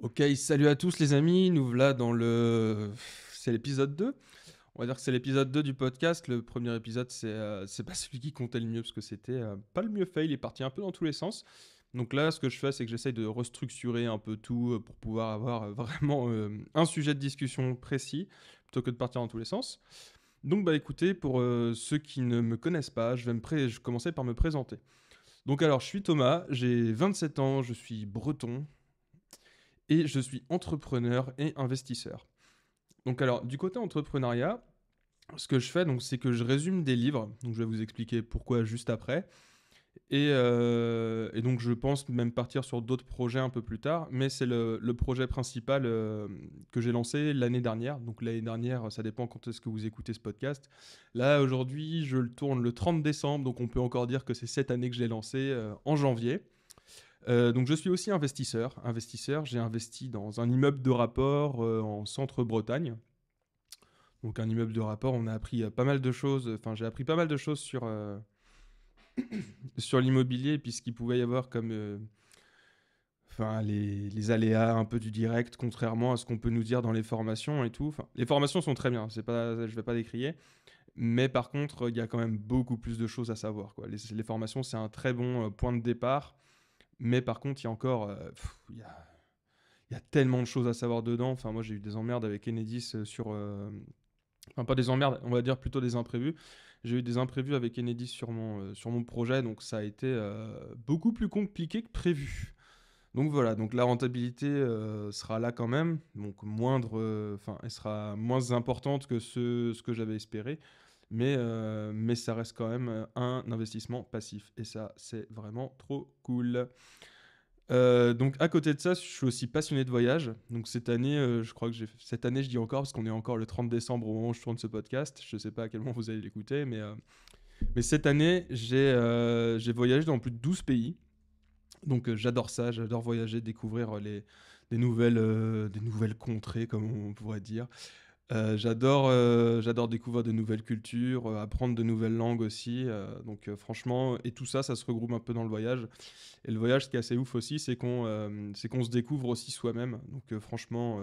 Ok, salut à tous les amis, nous voilà dans le... C'est l'épisode 2 On va dire que c'est l'épisode 2 du podcast, le premier épisode euh, c'est pas celui qui comptait le mieux parce que c'était euh, pas le mieux fait, il est parti un peu dans tous les sens. Donc là ce que je fais c'est que j'essaye de restructurer un peu tout euh, pour pouvoir avoir vraiment un sujet de discussion précis plutôt que de partir dans tous les sens. Donc bah écoutez, pour ceux qui ne me connaissent pas, je vais, me je vais commencer par me présenter. Donc alors je suis Thomas, j'ai 27 ans, je suis breton, et je suis entrepreneur et investisseur. Donc alors, du côté entrepreneuriat, ce que je fais, donc, c'est que je résume des livres. Donc, je vais vous expliquer pourquoi juste après. Et, euh, donc, je pense même partir sur d'autres projets un peu plus tard. Mais c'est le, projet principal euh, que j'ai lancé l'année dernière. Donc, l'année dernière, ça dépend quand est-ce que vous écoutez ce podcast. Là, aujourd'hui, je le tourne le 30 décembre. Donc, on peut encore dire que c'est cette année que j'ai lancé euh, en janvier. Euh, donc je suis aussi investisseur. Investisseur, j'ai investi dans un immeuble de rapport euh, en centre-Bretagne. Donc un immeuble de rapport, on a appris euh, pas mal de choses. Enfin, j'ai appris pas mal de choses sur, sur l'immobilier puisqu'il pouvait y avoir comme. Enfin, les, les, aléas un peu du direct, contrairement à ce qu'on peut nous dire dans les formations et tout. les formations sont très bien, c'est pas, je vais pas décrier. Mais par contre, il y a quand même beaucoup plus de choses à savoir. les, formations, c'est un très bon point de départ mais par contre, il y a encore. Euh, il, y a, tellement de choses à savoir dedans. Enfin, moi, j'ai eu des emmerdes avec Enedis euh, sur. Euh, enfin, pas des emmerdes, on va dire plutôt des imprévus. J'ai eu des imprévus avec Enedis sur mon, sur mon projet, donc ça a été beaucoup plus compliqué que prévu. Donc voilà, donc la rentabilité sera là quand même, donc moindre, enfin elle sera moins importante que ce que j'avais espéré mais, euh, mais ça reste quand même euh, un investissement passif. Et ça, c'est vraiment trop cool. Euh, donc à côté de ça, je suis aussi passionné de voyage. Donc cette année, je crois que j'ai cette année, je dis encore parce qu'on est encore le 30 décembre au moment où je tourne ce podcast. Je ne sais pas à quel moment vous allez l'écouter, mais mais cette année, j'ai voyagé dans plus de 12 pays. Donc j'adore ça, j'adore voyager, découvrir les, des nouvelles, des nouvelles contrées, comme on pourrait dire. Euh, j'adore, euh, j'adore découvrir de nouvelles cultures, euh, apprendre de nouvelles langues aussi. donc franchement, et tout ça, ça se regroupe un peu dans le voyage. Et le voyage, ce qui est assez ouf aussi, c'est qu'on, c'est qu'on se découvre aussi soi-même. Donc franchement,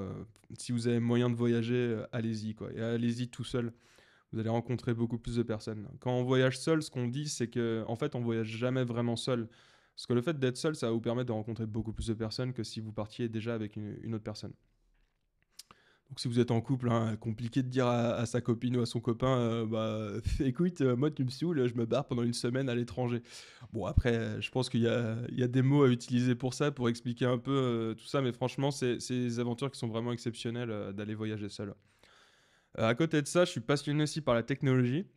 si vous avez moyen de voyager, allez-y quoi. Et allez-y tout seul. Vous allez rencontrer beaucoup plus de personnes. Quand on voyage seul, ce qu'on dit, c'est qu'en en fait, on voyage jamais vraiment seul. Parce que le fait d'être seul, ça va vous permettre de rencontrer beaucoup plus de personnes que si vous partiez déjà avec une autre personne. Donc si vous êtes en couple, hein, compliqué de dire à, sa copine ou à son copain, euh, bah, écoute, euh, moi tu me saoules, je me barre pendant une semaine à l'étranger. Bon après, je pense qu'il y a, des mots à utiliser pour ça, pour expliquer un peu euh, tout ça, mais franchement, c'est des aventures qui sont vraiment exceptionnelles d'aller voyager seul. à côté de ça, je suis passionné aussi par la technologie.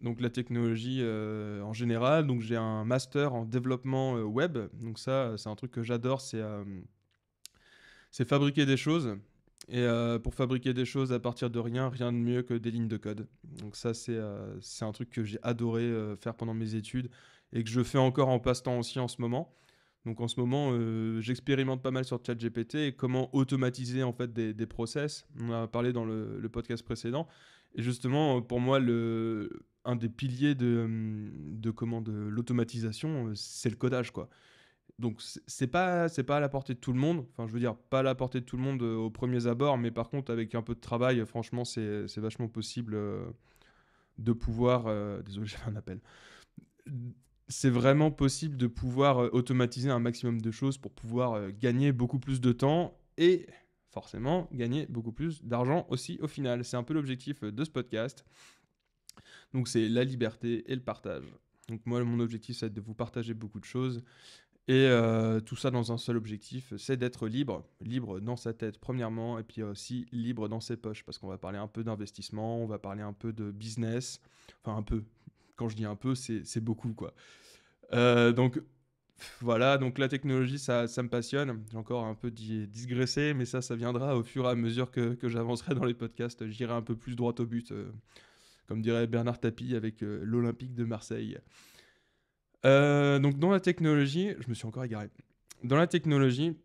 Donc la technologie en général, donc j'ai un master en développement web. Donc ça, c'est un truc que j'adore, c'est fabriquer des choses. Et euh, pour fabriquer des choses à partir de rien, rien de mieux que des lignes de code. Donc ça, c'est euh, un truc que j'ai adoré euh, faire pendant mes études et que je fais encore en passe-temps aussi en ce moment. Donc en ce moment, j'expérimente pas mal sur ChatGPT et comment automatiser en fait des, process. On a parlé dans le, podcast précédent. Et justement, pour moi, un des piliers de, de, de l'automatisation, c'est le codage. quoi. Donc c'est pas c'est pas à la portée de tout le monde. Enfin, je veux dire pas à la portée de tout le monde au euh, aux premiers abords, mais par contre avec un peu de travail, franchement, c'est vachement possible euh, de pouvoir. Euh, désolé, fait un appel. C'est vraiment possible de pouvoir automatiser un maximum de choses pour pouvoir gagner beaucoup plus de temps et forcément gagner beaucoup plus d'argent aussi au final. C'est un peu l'objectif de ce podcast. Donc c'est la liberté et le partage. Donc moi, mon objectif, c'est de vous partager beaucoup de choses et euh, tout ça dans un seul objectif, c'est d'être libre, libre dans sa tête premièrement, et puis aussi libre dans ses poches, parce qu'on va parler un peu d'investissement, on va parler un peu de business, enfin un peu, quand je dis un peu, c'est beaucoup quoi. Euh, donc voilà, donc la technologie, ça, ça me passionne. J'ai encore un peu digressé, mais ça, ça viendra au fur et à mesure que, que j'avancerai dans les podcasts. J'irai un peu plus droit au but, euh, comme dirait Bernard Tapie avec l'Olympique de Marseille. Euh, donc dans la technologie, je me suis encore égaré. Dans la technologie,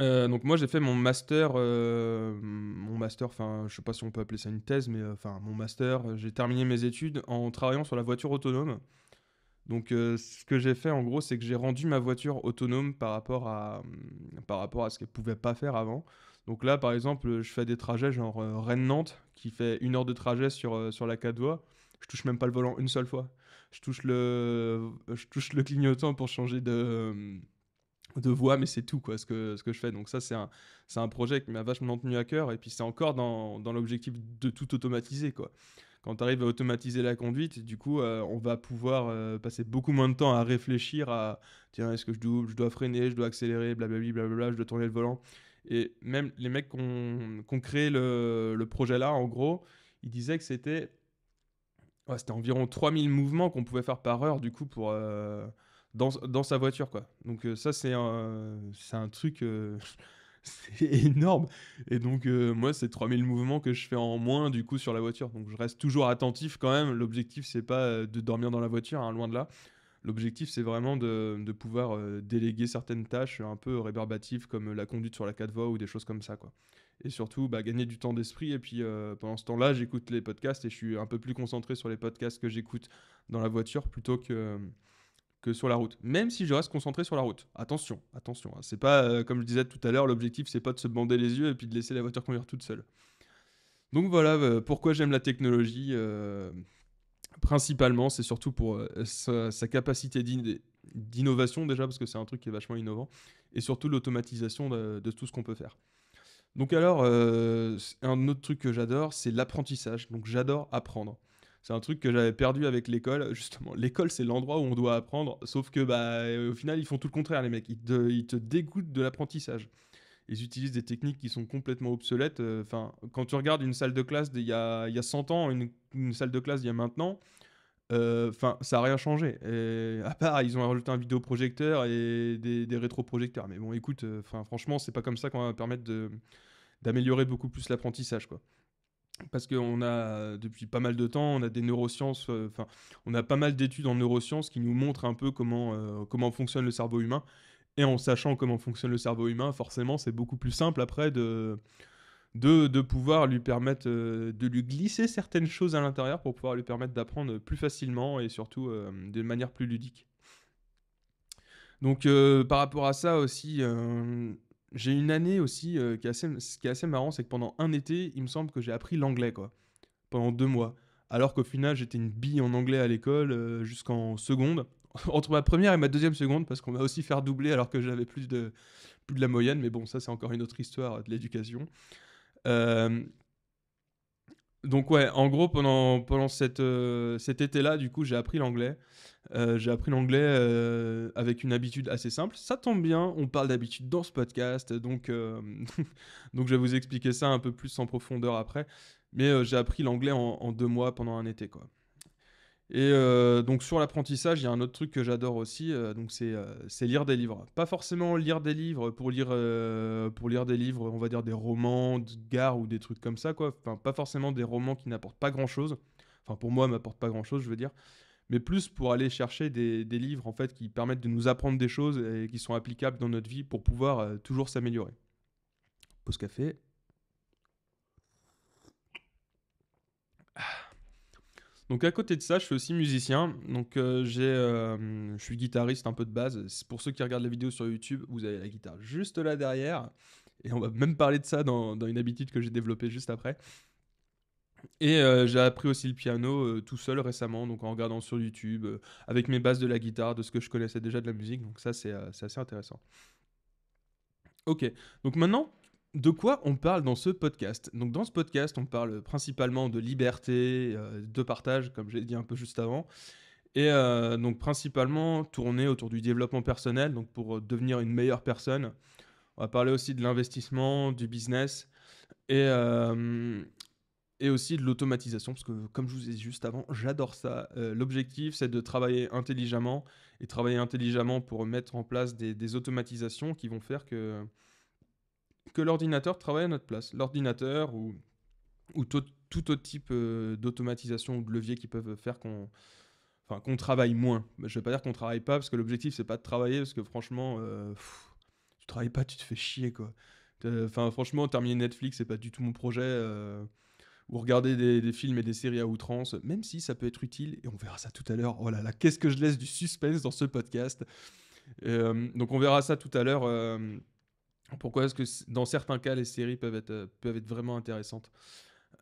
euh, donc moi j'ai fait mon master, euh, mon master, enfin je sais pas si on peut appeler ça une thèse, mais enfin mon master, j'ai terminé mes études en travaillant sur la voiture autonome. Donc ce que j'ai fait en gros, c'est que j'ai rendu ma voiture autonome par rapport à, mm, par rapport à ce qu'elle pouvait pas faire avant. Donc là par exemple, je fais des trajets genre Rennes-Nantes qui fait une heure de trajet sur, sur la 4 voies, je touche même pas le volant une seule fois je touche le, je touche le clignotant pour changer de, de voix, mais c'est tout quoi, ce, que, ce que je fais. Donc ça, c'est un, c'est un projet qui m'a vachement tenu à cœur, et puis c'est encore dans, dans l'objectif de tout automatiser. quoi. Quand tu arrives à automatiser la conduite, du coup, euh, on va pouvoir euh, passer beaucoup moins de temps à réfléchir à, tiens, est-ce que je dois, je dois freiner, je dois accélérer, blablabla, blablabla, je dois tourner le volant. Et même les mecs qui ont créé le, le projet là, en gros, ils disaient que c'était c'était environ 3000 mouvements qu'on pouvait faire par heure, du coup, pour, euh, dans, sa voiture, quoi. Donc, euh, ça, c'est un, truc. Euh, c'est énorme. Et donc, moi, c'est 3000 mouvements que je fais en moins, du coup, sur la voiture. Donc, je reste toujours attentif quand même. L'objectif, c'est pas de dormir dans la voiture, hein, loin de là. L'objectif, c'est vraiment de, pouvoir déléguer certaines tâches un peu rébarbatives comme la conduite sur la 4 voies ou des choses comme ça. Quoi et surtout bah, gagner du temps d'esprit. Et puis euh, pendant ce temps-là, j'écoute les podcasts et je suis un peu plus concentré sur les podcasts que j'écoute dans la voiture plutôt que, que sur la route. Même si je reste concentré sur la route. Attention, attention. Hein. C'est pas, euh, comme je disais tout à l'heure, l'objectif c'est pas de se bander les yeux et puis de laisser la voiture conduire toute seule. Donc voilà euh, pourquoi j'aime la technologie. principalement, c'est surtout pour sa, capacité d'innovation déjà, parce que c'est un truc qui est vachement innovant, et surtout l'automatisation de tout ce qu'on peut faire. Donc alors, euh, un autre truc que j'adore, c'est l'apprentissage. Donc j'adore apprendre. C'est un truc que j'avais perdu avec l'école. Justement, l'école, c'est l'endroit où on doit apprendre. Sauf que, bah, euh, au final, ils font tout le contraire, les mecs. Ils te, dégoûtent de l'apprentissage. Ils utilisent des techniques qui sont complètement obsolètes. Euh, enfin, quand tu regardes une salle de classe d'il y a, il y a 100 ans, une, une salle de classe d'il y a maintenant, euh, enfin, ça n'a rien changé. Et à part, ils ont rajouté un vidéoprojecteur et des, rétroprojecteurs. Mais bon, écoute, euh, enfin, franchement, c'est pas comme ça qu'on va permettre d'améliorer beaucoup plus l'apprentissage, quoi parce qu'on a depuis pas mal de temps, on a des neurosciences, euh, enfin, on a pas mal d'études en neurosciences qui nous montrent un peu comment, comment fonctionne le cerveau humain. Et en sachant comment fonctionne le cerveau humain, forcément, c'est beaucoup plus simple après de, de, pouvoir lui permettre euh, de lui glisser certaines choses à l'intérieur pour pouvoir lui permettre d'apprendre plus facilement et surtout euh, de manière plus ludique. Donc euh, par rapport à ça aussi, j'ai une année aussi qui, est assez, qui est assez marrant, c'est que pendant un été, il me semble que j'ai appris l'anglais quoi, pendant deux mois. Alors qu'au final, j'étais une bille en anglais à l'école jusqu'en seconde, entre ma première et ma deuxième seconde, parce qu'on m'a aussi fait doubler alors que j'avais plus de, plus de la moyenne, mais bon, ça c'est encore une autre histoire de l'éducation. Euh, donc ouais, en gros, pendant, pendant euh, cet été-là, du coup, j'ai appris l'anglais. Euh, j'ai appris l'anglais avec une habitude assez simple. Ça tombe bien, on parle d'habitude dans ce podcast, donc, donc je vais vous expliquer ça un peu plus en profondeur après. Mais j'ai appris l'anglais en, en, deux mois pendant un été, quoi. Et euh, donc sur l'apprentissage, il y a un autre truc que j'adore aussi, euh, donc euh, c'est lire des livres. Pas forcément lire des livres pour lire, pour lire des livres, on va dire des romans de gare ou des trucs comme ça, quoi. Enfin, pas forcément des romans qui n'apportent pas grand-chose. Enfin, pour moi, m'apportent pas grand-chose, je veux dire. Mais plus pour aller chercher des, des, livres, en fait, qui permettent de nous apprendre des choses et qui sont applicables dans notre vie pour pouvoir toujours s'améliorer. Pause café, Donc à côté de ça, je suis aussi musicien. Donc euh, j'ai, euh, je suis guitariste un peu de base. Pour ceux qui regardent la vidéo sur YouTube, vous avez la guitare juste là derrière. Et on va même parler de ça dans, une habitude que j'ai développée juste après. Et euh, j'ai appris aussi le piano tout seul récemment, donc en regardant sur YouTube, avec mes bases de la guitare, de ce que je connaissais déjà de la musique. Donc ça, c'est assez intéressant. Ok, donc maintenant, de quoi on parle dans ce podcast Donc dans ce podcast, on parle principalement de liberté, euh, de partage, comme j'ai dit un peu juste avant, et euh, donc principalement tourné autour du développement personnel, donc pour euh, devenir une meilleure personne. On va parler aussi de l'investissement, du business, et, et aussi de l'automatisation, parce que comme je vous ai dit juste avant, j'adore ça. L'objectif, c'est de travailler intelligemment, et travailler intelligemment pour mettre en place des automatisations qui vont faire que que l'ordinateur travaille à notre place. L'ordinateur ou, ou tout, autre type euh, d'automatisation ou de levier qui peuvent faire qu'on enfin, qu'on travaille moins. Je ne vais pas dire qu'on travaille pas, parce que l'objectif, c'est pas de travailler, parce que franchement, euh, tu travailles pas, tu te fais chier, quoi. Enfin, franchement, terminer Netflix, c'est pas du tout mon projet. Euh, ou regarder des, des, films et des séries à outrance, même si ça peut être utile, et on verra ça tout à l'heure. Oh là là, qu'est-ce que je laisse du suspense dans ce podcast. donc on verra ça tout à l'heure pourquoi est-ce que dans certains cas, les séries peuvent être, euh, peuvent être vraiment intéressantes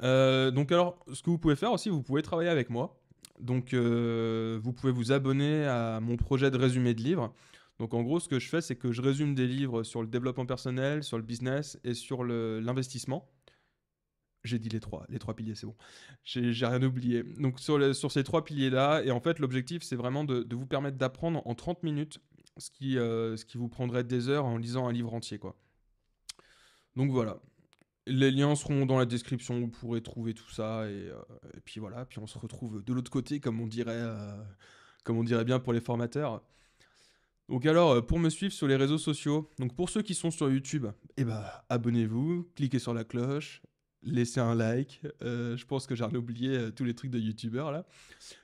euh, Donc alors, ce que vous pouvez faire aussi, vous pouvez travailler avec moi. Donc euh, vous pouvez vous abonner à mon projet de résumé de livres. Donc en gros, ce que je fais, c'est que je résume des livres sur le développement personnel, sur le business et sur l'investissement. J'ai dit les trois, les trois piliers, c'est bon. J'ai rien oublié. Donc sur, ces trois piliers-là, et en fait, l'objectif, c'est vraiment de, de vous permettre d'apprendre en 30 minutes ce qui, euh, ce qui vous prendrait des heures en lisant un livre entier. Quoi. Donc voilà. Les liens seront dans la description, vous pourrez trouver tout ça. Et, euh, puis voilà, puis on se retrouve de l'autre côté, comme on dirait, euh, comme on dirait bien pour les formateurs. Donc alors, pour me suivre sur les réseaux sociaux, donc pour ceux qui sont sur YouTube, eh ben, abonnez-vous, cliquez sur la cloche, laissez un like. Euh, je pense que j'ai oublié euh, tous les trucs de youtubeurs là.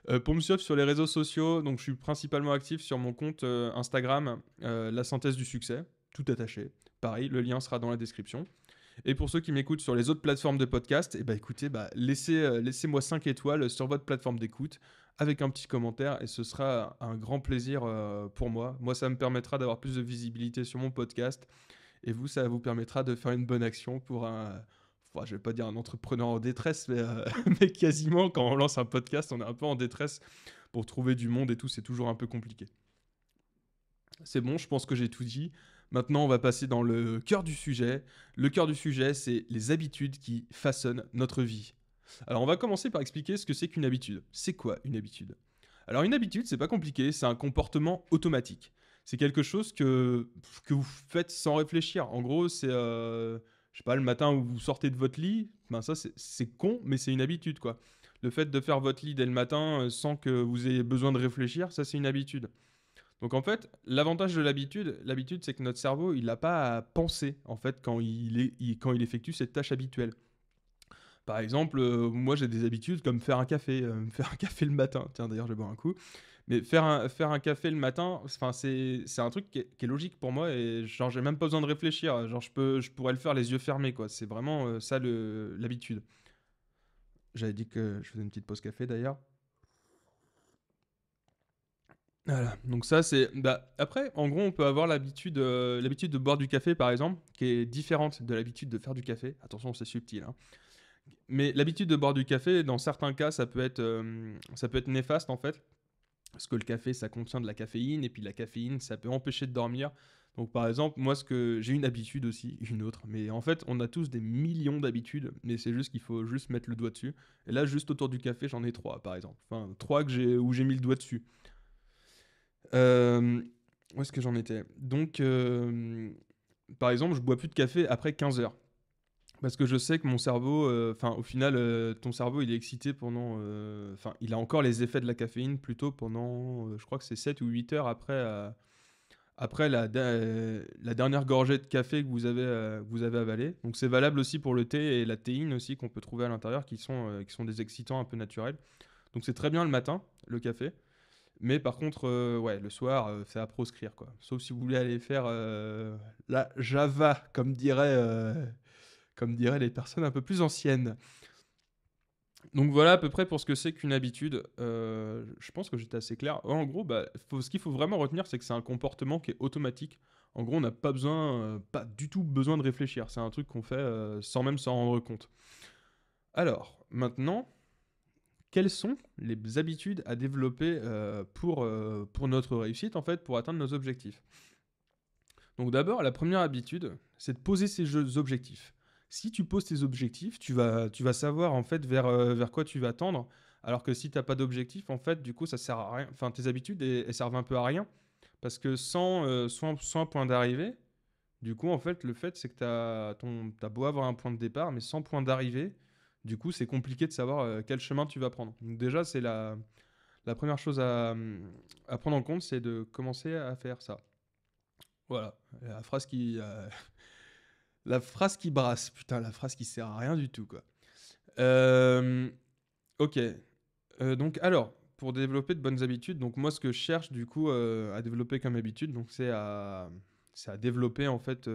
Euh, pour me suivre sur les réseaux sociaux, donc je suis principalement actif sur mon compte Instagram, la synthèse du succès, tout attaché. Pareil, le lien sera dans la description. Et pour ceux qui m'écoutent sur les autres plateformes de podcast, et eh ben écoutez, bah, laissez, laissez-moi 5 étoiles sur votre plateforme d'écoute avec un petit commentaire et ce sera un grand plaisir pour moi. Moi, ça me permettra d'avoir plus de visibilité sur mon podcast et vous, ça vous permettra de faire une bonne action pour un, Enfin, je vais pas dire un entrepreneur en détresse, euh, mais, quasiment quand on lance un podcast, on est un peu en détresse pour trouver du monde et tout, c'est toujours un peu compliqué. C'est bon, je pense que j'ai tout dit. Maintenant, on va passer dans le cœur du sujet. Le cœur du sujet, c'est les habitudes qui façonnent notre vie. Alors, on va commencer par expliquer ce que c'est qu'une habitude. C'est quoi une habitude Alors, une habitude, c'est pas compliqué, c'est un comportement automatique. C'est quelque chose que, que vous faites sans réfléchir. En gros, c'est. Euh, je sais pas, le matin où vous sortez de votre lit, ben ça c'est con, mais c'est une habitude quoi. Le fait de faire votre lit dès le matin euh, sans que vous ayez besoin de réfléchir, ça c'est une habitude. Donc en fait, l'avantage de l'habitude, l'habitude c'est que notre cerveau, il n'a pas à penser en fait quand il, est, quand il effectue cette tâche habituelle. Par exemple, euh, moi j'ai des habitudes comme faire un café, euh, faire un café le matin. Tiens, d'ailleurs, je bois un coup. Mais faire un, faire un café le matin, c'est, c'est un truc qui est, logique pour moi et genre, j'ai même pas besoin de réfléchir. Genre, je, peux, je pourrais le faire les yeux fermés, quoi. C'est vraiment euh, ça l'habitude. J'avais dit que je faisais une petite pause café d'ailleurs. Voilà. Donc ça c'est bah, après en gros on peut avoir l'habitude euh, l'habitude de boire du café par exemple qui est différente de l'habitude de faire du café. Attention c'est subtil. Hein. Mais l'habitude de boire du café dans certains cas ça peut être euh, ça peut être néfaste en fait parce que le café, ça contient de la caféine, et puis la caféine, ça peut empêcher de dormir. Donc par exemple, moi, ce que j'ai une habitude aussi, une autre, mais en fait, on a tous des millions d'habitudes, mais c'est juste qu'il faut juste mettre le doigt dessus. Et là, juste autour du café, j'en ai trois, par exemple. Enfin, trois que j'ai, où j'ai mis le doigt dessus. Euh, où est-ce que j'en étais Donc, euh, par exemple, je bois plus de café après 15 heures. Parce que je sais que mon cerveau, euh, enfin au final, euh, ton cerveau il est excité pendant, euh, enfin il a encore les effets de la caféine plutôt pendant, je crois que c'est 7 ou 8 heures après, après la, la dernière gorgée de café que vous avez, vous avez avalé. Donc c'est valable aussi pour le thé et la théine aussi qu'on peut trouver à l'intérieur qui sont, qui sont des excitants un peu naturels. Donc c'est très bien le matin, le café. Mais par contre, ouais, le soir, c'est à proscrire, quoi. Sauf si vous voulez aller faire la Java, comme dirait comme diraient les personnes un peu plus anciennes. Donc voilà à peu près pour ce que c'est qu'une habitude. Euh, je pense que j'étais assez clair. En gros, bah, ce qu'il faut vraiment retenir, c'est que c'est un comportement qui est automatique. En gros, on n'a pas besoin, euh, pas du tout besoin de réfléchir. C'est un truc qu'on fait euh, sans même s'en rendre compte. Alors, maintenant, quelles sont les habitudes à développer pour, pour notre réussite, en fait, pour atteindre nos objectifs Donc d'abord, la première habitude, c'est de poser ses objectifs si tu poses tes objectifs, tu vas, tu vas savoir en fait vers, euh, vers quoi tu vas tendre. Alors que si tu n'as pas d'objectifs, en fait, du coup, ça sert à rien. Enfin, tes habitudes, elles, servent un peu à rien. Parce que euh, sans, sans, point d'arrivée, du coup, en fait, le fait, c'est que tu as, as, beau avoir un point de départ, mais sans point d'arrivée, du coup, c'est compliqué de savoir euh, quel chemin tu vas prendre. déjà, c'est la, la première chose à, à prendre en compte, c'est de commencer à faire ça. Voilà, la phrase qui. La phrase qui brasse, putain, la phrase qui sert à rien du tout, quoi. Euh, ok. Euh, donc, alors, pour développer de bonnes habitudes, donc moi, ce que je cherche, du coup, euh, à développer comme habitude, donc c'est à, à développer, en fait,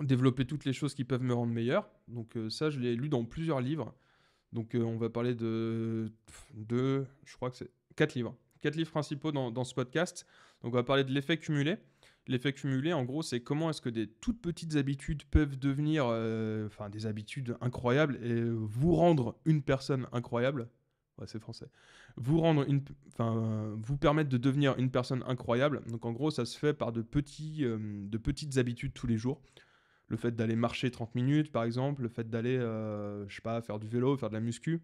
développer toutes les choses qui peuvent me rendre meilleur. Donc, ça, je l'ai lu dans plusieurs livres. Donc, on va parler de deux, je crois que c'est quatre livres. Quatre livres principaux dans, ce podcast. Donc, on va parler de l'effet cumulé. L'effet cumulé, en gros, c'est comment est-ce que des toutes petites habitudes peuvent devenir euh, enfin, des habitudes incroyables et vous rendre une personne incroyable. Ouais, c'est français. Vous rendre une, enfin, vous permettre de devenir une personne incroyable. Donc en gros, ça se fait par de petits, euh, de petites habitudes tous les jours. Le fait d'aller marcher 30 minutes, par exemple, le fait d'aller, euh, je sais pas, faire du vélo, faire de la muscu.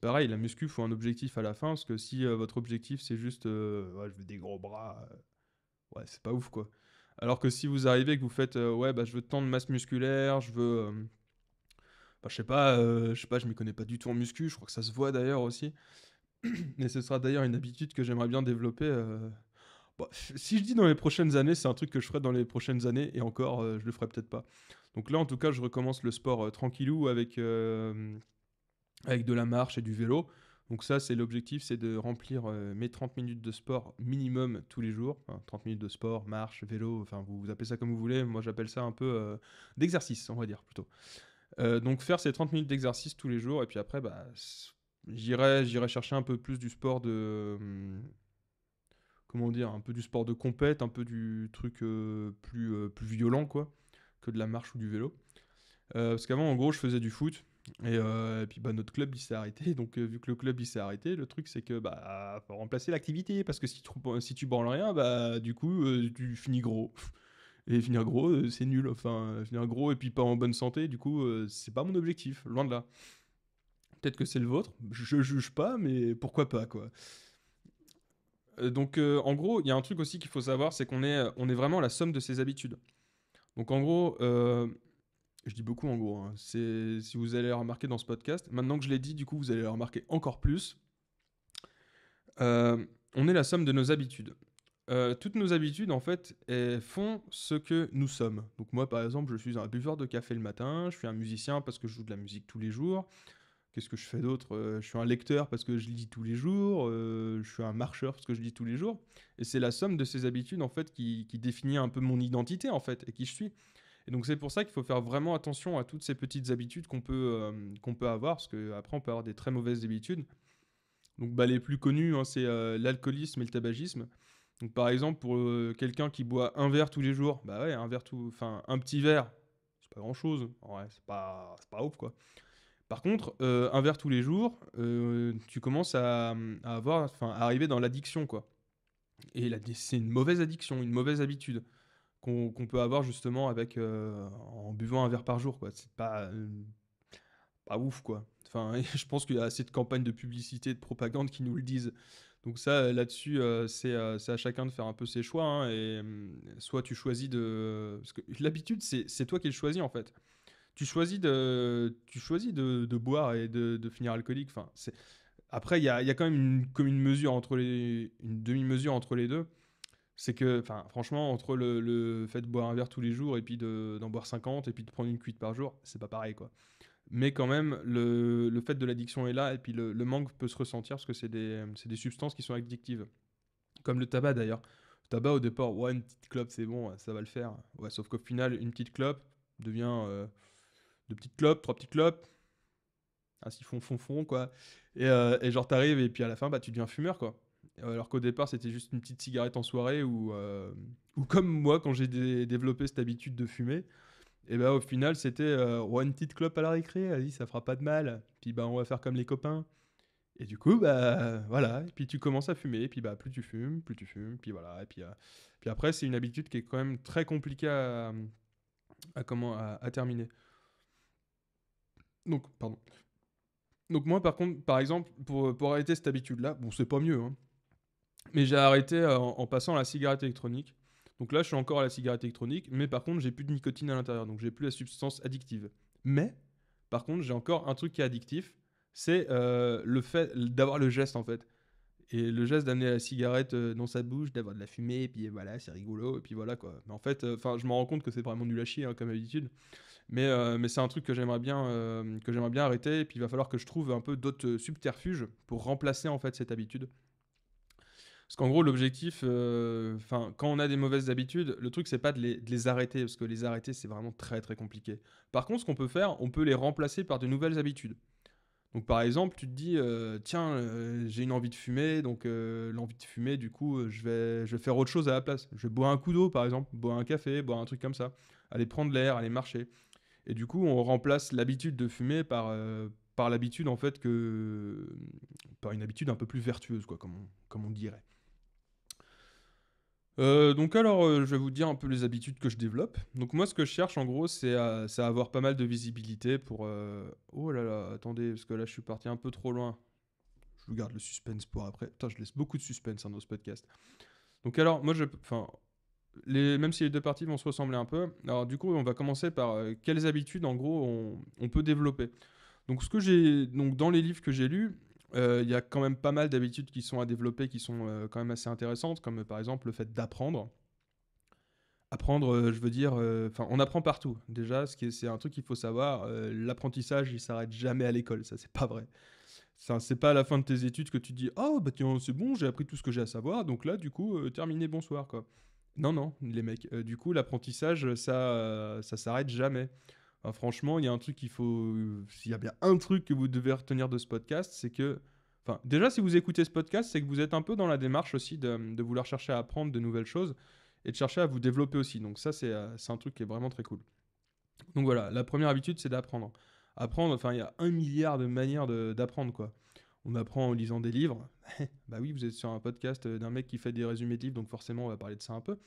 Pareil, la muscu, il faut un objectif à la fin, parce que si votre objectif c'est juste, je veux des gros bras, ouais, c'est pas ouf quoi. Alors que si vous arrivez que vous faites euh, ouais bah je veux tant de masse musculaire, je veux euh, bah, je sais pas, euh, je sais pas, je m'y connais pas du tout en muscu, je crois que ça se voit d'ailleurs aussi. mais ce sera d'ailleurs une habitude que j'aimerais bien développer. Bah, si je dis dans les prochaines années, c'est un truc que je ferai dans les prochaines années et encore, je le ferai peut-être pas. Donc là, en tout cas, je recommence le sport tranquillou avec, avec de la marche et du vélo. Donc ça, c'est l'objectif, c'est de remplir euh, mes 30 minutes de sport minimum tous les jours. 30 minutes de sport, marche, vélo, enfin vous, appelez ça comme vous voulez, moi j'appelle ça un peu euh, d'exercice, on va dire plutôt. Euh, donc faire ces 30 minutes d'exercice tous les jours, et puis après, bah, j'irai, chercher un peu plus du sport de... Hum, comment dire, un peu du sport de compète, un peu du truc plus, plus violent, quoi, que de la marche ou du vélo. parce qu'avant, en gros, je faisais du foot euh, et, puis bah, notre club il s'est arrêté. Donc euh, vu que le club il s'est arrêté, le truc c'est que bah faut remplacer l'activité parce que si tu si tu branles rien, bah du coup euh, tu finis gros. Et finir gros c'est nul. Enfin finir gros et puis pas en bonne santé, du coup c'est pas mon objectif, loin de là. Peut-être que c'est le vôtre, je juge pas, mais pourquoi pas quoi. Donc en gros, il y a un truc aussi qu'il faut savoir, c'est qu'on est, on est vraiment la somme de ses habitudes. Donc en gros, je dis beaucoup en gros. Hein. C'est si vous allez remarquer dans ce podcast. Maintenant que je l'ai dit, du coup, vous allez le remarquer encore plus. Euh, on est la somme de nos habitudes. Euh, toutes nos habitudes, en fait, font ce que nous sommes. Donc moi, par exemple, je suis un buveur de café le matin. Je suis un musicien parce que je joue de la musique tous les jours. Qu'est-ce que je fais d'autre euh, Je suis un lecteur parce que je lis tous les jours. je suis un marcheur parce que je lis tous les jours. Et c'est la somme de ces habitudes, en fait, qui, qui définit un peu mon identité, en fait, et qui je suis. Et donc c'est pour ça qu'il faut faire vraiment attention à toutes ces petites habitudes qu'on peut, euh, qu'on peut avoir, parce qu'après on peut avoir des très mauvaises habitudes. Donc bah, les plus connues, hein, c'est euh, l'alcoolisme et le tabagisme. Donc par exemple, pour euh, quelqu'un qui boit un verre tous les jours, bah ouais, un verre tout, enfin un petit verre, c'est pas grand chose, ouais, c'est pas, pas ouf quoi. Par contre, un verre tous les jours, tu commences à, avoir, enfin, arriver dans l'addiction, quoi. Et c'est une mauvaise addiction, une mauvaise habitude qu'on peut avoir justement avec euh, en buvant un verre par jour quoi c'est pas euh, pas ouf quoi enfin je pense qu'il y a assez de campagnes de publicité de propagande qui nous le disent donc ça euh, là-dessus c'est à chacun de faire un peu ses choix hein, et soit tu choisis de que l'habitude c'est toi qui le choisis en fait tu choisis de tu choisis de, boire et de, finir alcoolique enfin c'est après il y a, y a, quand même une, comme une mesure entre les une demi mesure entre les deux c'est que, enfin, franchement, entre le, fait de boire un verre tous les jours et puis d'en boire 50 et puis de prendre une cuite par jour, c'est pas pareil, quoi. Mais quand même, le, fait de l'addiction est là et puis le, manque peut se ressentir parce que c'est des, substances qui sont addictives. Comme le tabac d'ailleurs. Le tabac au départ, ouais, une petite clope, c'est bon, ça va le faire. Ouais, sauf qu'au final, une petite clope devient euh, deux petites clopes, trois petites clopes, ainsi ah, font fond fond, quoi. Et, euh, et genre, t'arrives et puis à la fin, bah, tu deviens fumeur, quoi alors qu'au départ c'était juste une petite cigarette en soirée ou euh, comme moi quand j'ai développé cette habitude de fumer et eh ben, au final c'était euh, one une petite clope à la récré allez ça fera pas de mal puis bah on va faire comme les copains et du coup bah voilà puis tu commences à fumer puis bah plus tu fumes plus tu fumes puis voilà et puis euh, après c'est une habitude qui est quand même très compliquée à, comment à, terminer donc pardon donc moi par contre, par exemple, pour, pour arrêter cette habitude-là, bon c'est pas mieux, hein. Mais j'ai arrêté euh, en, passant à la cigarette électronique. Donc là, je suis encore à la cigarette électronique, mais par contre, j'ai plus de nicotine à l'intérieur, donc j'ai plus la substance addictive. Mais, par contre, j'ai encore un truc qui est addictif, c'est euh, le fait d'avoir le geste, en fait. Et le geste d'amener la cigarette euh, dans sa bouche, d'avoir de la fumée, et puis voilà, c'est rigolo, et puis voilà quoi. Mais en fait, je me rends compte que c'est vraiment du lâcher, hein, comme habitude. Mais, mais c'est un truc que j'aimerais bien, que j'aimerais bien arrêter. Et puis il va falloir que je trouve un peu d'autres subterfuges pour remplacer en fait cette habitude. Parce qu'en gros, l'objectif, euh, enfin, quand on a des mauvaises habitudes, le truc, c'est pas de les, arrêter, parce que les arrêter, c'est vraiment très très compliqué. Par contre, ce qu'on peut faire, on peut les remplacer par de nouvelles habitudes. Donc, par exemple, tu te dis, euh, tiens, euh, j'ai une envie de fumer, donc l'envie de fumer, du coup, je vais, je vais faire autre chose à la place. Je vais boire un coup d'eau, par exemple, boire un café, boire un truc comme ça, aller prendre l'air, aller marcher. Et du coup, on remplace l'habitude de fumer par par l'habitude en fait que par une habitude un peu plus vertueuse quoi comme comme on dirait euh, donc alors, euh, je vais vous dire un peu les habitudes que je développe. Donc moi, ce que je cherche, en gros, c'est à, avoir pas mal de visibilité pour... Euh, oh là là, attendez, parce que là, je suis parti un peu trop loin. Je vous garde le suspense pour après. Putain, je laisse beaucoup de suspense hein, dans ce podcast. Donc alors, moi, je... Enfin, les... même si les deux parties vont se ressembler un peu, alors du coup, on va commencer par quelles habitudes, en gros, on, on peut développer. Donc ce que j'ai... Donc dans les livres que j'ai lus, euh, il y a quand même pas mal d'habitudes qui sont à développer, qui sont euh, quand même assez intéressantes, comme euh, par exemple le fait d'apprendre. Apprendre, je veux dire, enfin, on apprend partout. Déjà, c'est un truc qu'il faut savoir. L'apprentissage, il s'arrête jamais à l'école. Ça, c'est pas vrai. C'est pas à la fin de tes études que tu dis, oh bah c'est bon, j'ai appris tout ce que j'ai à savoir. Donc là, du coup, terminé, bonsoir quoi. Non, non, les mecs. du coup, l'apprentissage, ça, ça s'arrête jamais. Hein, franchement, il y a un truc qu'il faut. S'il y a bien un truc que vous devez retenir de ce podcast, c'est que. Enfin, déjà, si vous écoutez ce podcast, c'est que vous êtes un peu dans la démarche aussi de, de, vouloir chercher à apprendre de nouvelles choses et de chercher à vous développer aussi. Donc, ça, c'est euh, un truc qui est vraiment très cool. Donc, voilà, la première habitude, c'est d'apprendre. Apprendre, enfin, il y a un milliard de manières d'apprendre, quoi. On apprend en lisant des livres. bah oui, vous êtes sur un podcast euh, d'un mec qui fait des résumés de livres, donc forcément, on va parler de ça un peu.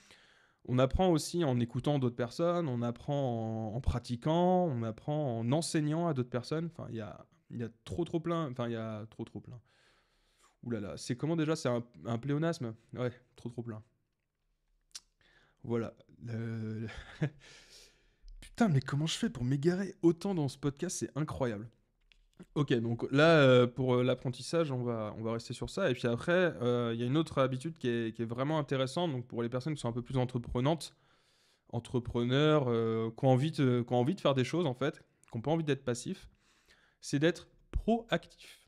On apprend aussi en écoutant d'autres personnes, on apprend en, pratiquant, on apprend en enseignant à d'autres personnes. Enfin, il y a, y a, trop trop plein. Enfin, il y a trop trop plein. Ouh là là, c'est comment déjà C'est un, pléonasme Ouais, trop trop plein. Voilà. Putain, mais comment je fais pour m'égarer autant dans ce podcast C'est incroyable. Ok, donc là, euh, pour euh, l'apprentissage, on va, on va rester sur ça. Et puis après, euh, il y a une autre habitude qui est, vraiment intéressante donc pour les personnes qui sont un peu plus entreprenantes, entrepreneurs, qui, ont envie de, envie de faire des choses en fait, qui n'ont pas envie d'être passifs, c'est d'être proactif.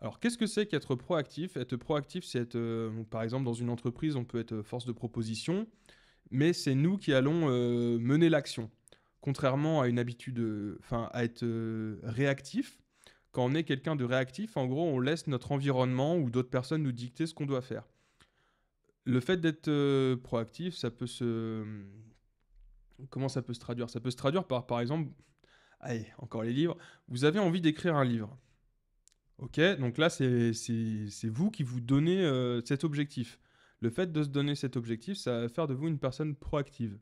Alors, qu'est-ce que c'est qu'être proactif Être proactif, c'est être, par exemple, dans une entreprise, on peut être force de proposition, mais c'est nous qui allons mener l'action contrairement à une habitude, euh, enfin, à être euh, réactif. Quand on est quelqu'un de réactif, en gros, on laisse notre environnement ou d'autres personnes nous dicter ce qu'on doit faire. Le fait d'être euh, proactif, ça peut se. Comment ça peut se traduire Ça peut se traduire par, par exemple, allez, encore les livres, vous avez envie d'écrire un livre. Ok, donc là, c'est vous qui vous donnez cet objectif. Le fait de se donner cet objectif, ça va faire de vous une personne proactive.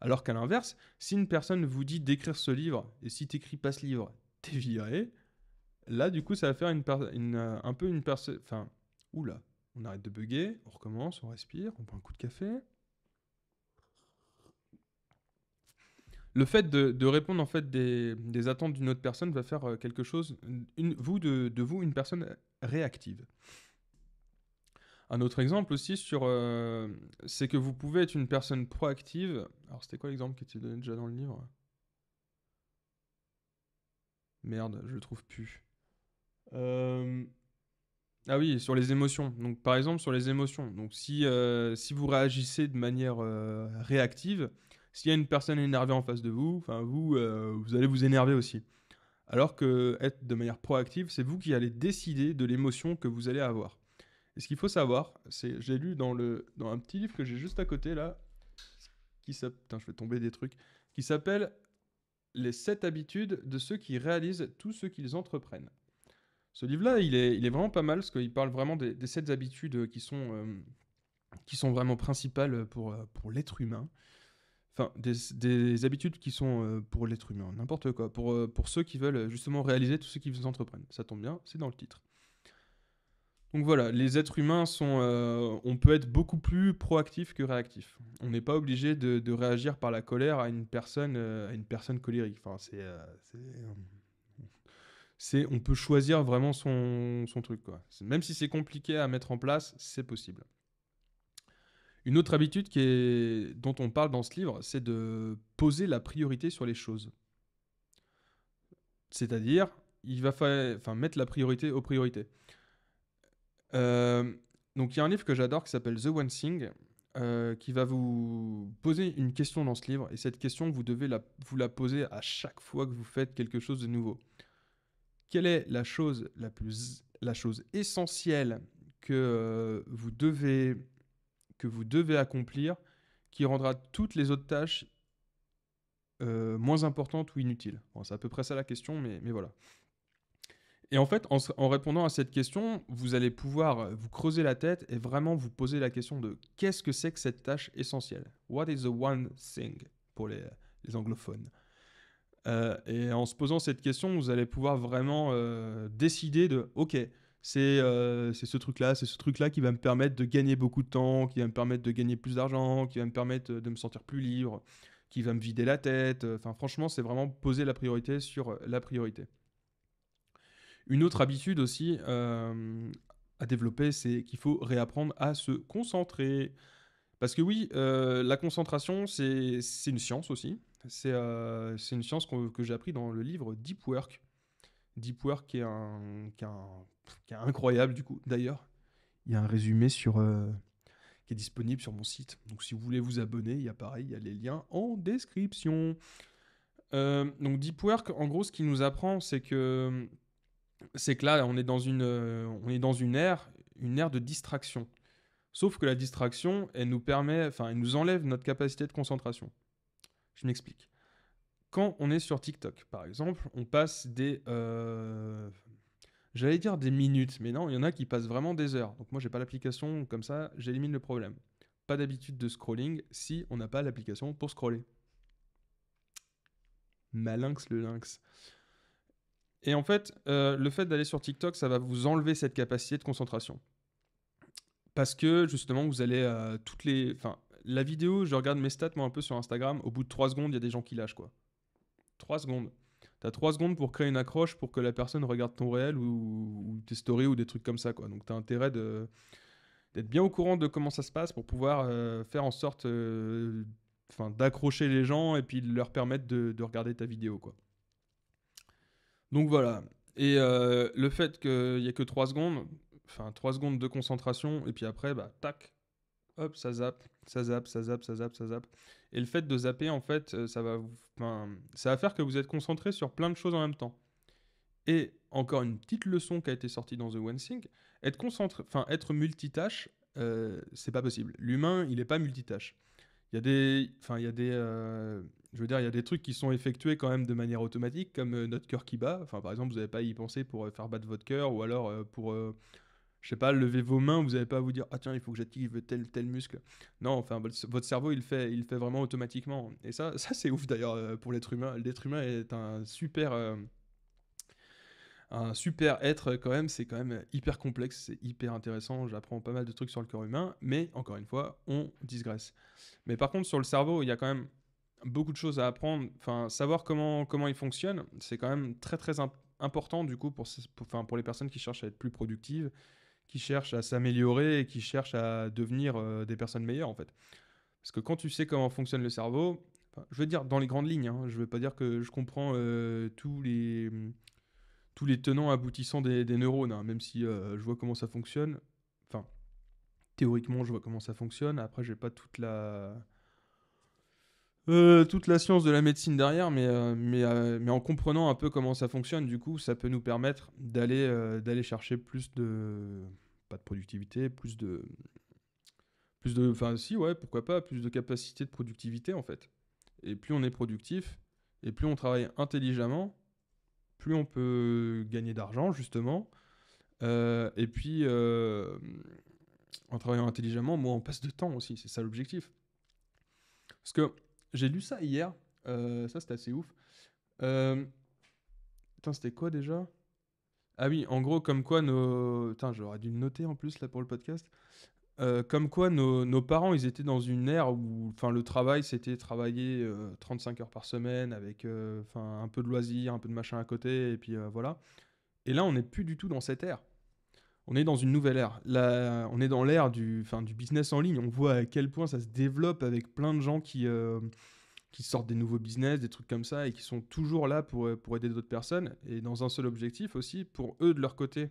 Alors qu'à l'inverse, si une personne vous dit d'écrire ce livre, et si t'écris pas ce livre, t'es viré, là du coup ça va faire euh, un peu une personne... Enfin, oula, on arrête de bugger, on recommence, on respire, on prend un coup de café. Le fait de, répondre en fait des, attentes d'une autre personne va faire euh, quelque chose, une, vous de vous, une personne euh, réactive. Un autre exemple aussi, sur, euh, c'est que vous pouvez être une personne proactive. Alors, c'était quoi l'exemple qui était donné déjà dans le livre Merde, je le trouve plus. Euh. Ah oui, sur les émotions. Donc, par exemple, sur les émotions. Donc, si, euh, si vous réagissez de manière réactive, s'il y a une personne énervée en face de vous, enfin, vous, vous allez vous énerver aussi. Alors que être de manière proactive, c'est vous qui allez décider de l'émotion que vous allez avoir. Et ce qu'il faut savoir, c'est, j'ai lu dans, le, dans un petit livre que j'ai juste à côté là, qui s'appelle, je vais tomber des trucs, qui s'appelle Les 7 habitudes de ceux qui réalisent tout ce qu'ils entreprennent. Ce livre-là, il est, il est vraiment pas mal parce qu'il parle vraiment des, des 7 habitudes qui sont, euh, qui sont vraiment principales pour, pour l'être humain. Enfin, des, des habitudes qui sont euh, pour l'être humain, n'importe quoi, pour, euh, pour ceux qui veulent justement réaliser tout ce qu'ils entreprennent. Ça tombe bien, c'est dans le titre. Donc voilà, les êtres humains sont, euh, on peut être beaucoup plus proactif que réactif. On n'est pas obligé de, réagir par la colère à une personne, euh, à une personne colérique. Enfin, euh, on peut choisir vraiment son, truc Même si c'est compliqué à mettre en place, c'est possible. Une autre habitude qui est, dont on parle dans ce livre, c'est de poser la priorité sur les choses. C'est-à-dire, il va falloir, mettre la priorité aux priorités. Euh, donc il y a un livre que j'adore qui s'appelle The One Thing, euh, qui va vous poser une question dans ce livre. Et cette question, vous devez la, vous la poser à chaque fois que vous faites quelque chose de nouveau. Quelle est la chose la plus la chose essentielle que euh, vous devez que vous devez accomplir qui rendra toutes les autres tâches moins importantes ou inutiles. c'est à peu près ça la question, mais, mais voilà. Et en fait, en, répondant à cette question, vous allez pouvoir euh, vous creuser la tête et vraiment vous poser la question de qu'est-ce que c'est que cette tâche essentielle What is the one thing pour les, anglophones euh, Et en se posant cette question, vous allez pouvoir vraiment euh, décider de OK, c'est ce truc-là, c'est ce truc-là qui va me permettre de gagner beaucoup de temps, qui va me permettre de gagner plus d'argent, qui va me permettre de me sentir plus libre, qui va me vider la tête. Enfin, franchement, c'est vraiment poser la priorité sur la priorité. Une autre habitude aussi euh, à développer, c'est qu'il faut réapprendre à se concentrer. Parce que oui, euh, la concentration, c'est une science aussi. C'est euh, une science que j'ai appris dans le livre Deep Work. Deep Work qui est, incroyable du coup. D'ailleurs, il y a un résumé sur, qui est disponible sur mon site. Donc si vous voulez vous abonner, il y a pareil, il y a les liens en description. donc Deep Work, en gros, ce qu'il nous apprend, c'est que c'est que là, on est dans une, euh, on est dans une ère, une ère de distraction. Sauf que la distraction, elle nous permet, enfin, elle nous enlève notre capacité de concentration. Je m'explique. Quand on est sur TikTok, par exemple, on passe des, euh, j'allais dire des minutes, mais non, il y en a qui passent vraiment des heures. Donc moi, j'ai pas l'application, comme ça, j'élimine le problème. Pas d'habitude de scrolling si on n'a pas l'application pour scroller. Malinx le lynx. Et en fait, euh, le fait d'aller sur TikTok, ça va vous enlever cette capacité de concentration. Parce que justement, vous allez à euh, toutes les. Enfin, la vidéo, je regarde mes stats, moi, un peu sur Instagram. Au bout de 3 secondes, il y a des gens qui lâchent, quoi. 3 secondes. T'as 3 secondes pour créer une accroche pour que la personne regarde ton réel ou, tes stories ou des trucs comme ça, quoi. Donc, t'as intérêt de d'être bien au courant de comment ça se passe pour pouvoir euh, faire en sorte enfin, d'accrocher les gens et puis leur permettre de, de regarder ta vidéo. Quoi. Donc voilà. Et euh, le fait qu'il n'y ait que 3 secondes, enfin 3 secondes de concentration, et puis après, bah, tac, hop, ça zappe, ça zappe, ça zappe, ça zappe, ça zappe. Et le fait de zapper, en fait, euh, ça va, enfin, ça va faire que vous êtes concentré sur plein de choses en même temps. Et encore une petite leçon qui a été sortie dans The One Thing, être concentré, enfin être multitâche, euh, c'est pas possible. L'humain, il n'est pas multitâche. Il y a des, enfin il y a des, je veux dire, il y a des trucs qui sont effectués quand même de manière automatique, comme euh, notre cœur qui bat. Enfin, par exemple, vous n'avez pas à y penser pour euh, faire battre votre cœur, ou alors euh, pour, je sais pas, lever vos mains, vous n'avez pas à vous dire, ah tiens, il faut que j'active tel tel muscle. Non, enfin, votre cerveau, il fait, il fait vraiment automatiquement. Et ça, ça c'est ouf d'ailleurs pour l'être humain. L'être humain est un super un super être quand même, c'est quand même hyper complexe, c'est hyper intéressant, j'apprends pas mal de trucs sur le corps humain, mais encore une fois, on digresse. Mais par contre, sur le cerveau, il y a quand même beaucoup de choses à apprendre. Enfin, savoir comment, comment ils fonctionnent, c'est quand même très très important du coup pour, les personnes qui cherchent à être plus productives, qui cherchent à s'améliorer et qui cherchent à devenir euh, des personnes meilleures en fait. Parce que quand tu sais comment fonctionne le cerveau, je veux dire dans les grandes lignes, hein, je ne veux pas dire que je comprends euh, tous les tous les tenants aboutissants des, neurones, hein, même si euh, je vois comment ça fonctionne. Enfin, théoriquement, je vois comment ça fonctionne. Après, j'ai pas toute la euh, toute la science de la médecine derrière, mais, euh, mais, euh, mais, en comprenant un peu comment ça fonctionne, du coup, ça peut nous permettre d'aller d'aller chercher plus de. Pas de productivité, plus de. Plus de. Enfin, si, ouais, pourquoi pas, plus de capacité de productivité, en fait. Et plus on est productif, et plus on travaille intelligemment, plus on peut gagner d'argent, justement. et puis, en travaillant intelligemment, moi, on passe de temps aussi, c'est ça l'objectif. Parce que j'ai lu ça hier. Euh, ça, c'était assez ouf. Euh, c'était quoi déjà Ah oui, en gros, comme quoi nos. Putain, j'aurais dû noter en plus là pour le podcast. Euh, comme quoi nos, nos, parents, ils étaient dans une ère où enfin, le travail, c'était travailler 35 heures par semaine avec enfin, un peu de loisirs, un peu de machin à côté, et puis voilà. Et là, on n'est plus du tout dans cette ère on est dans une nouvelle ère. on est dans l'ère du, du business en ligne. On voit à quel point ça se développe avec plein de gens qui, euh, qui sortent des nouveaux business, des trucs comme ça, et qui sont toujours là pour, euh, pour aider d'autres personnes. Et dans un seul objectif aussi, pour eux de leur côté.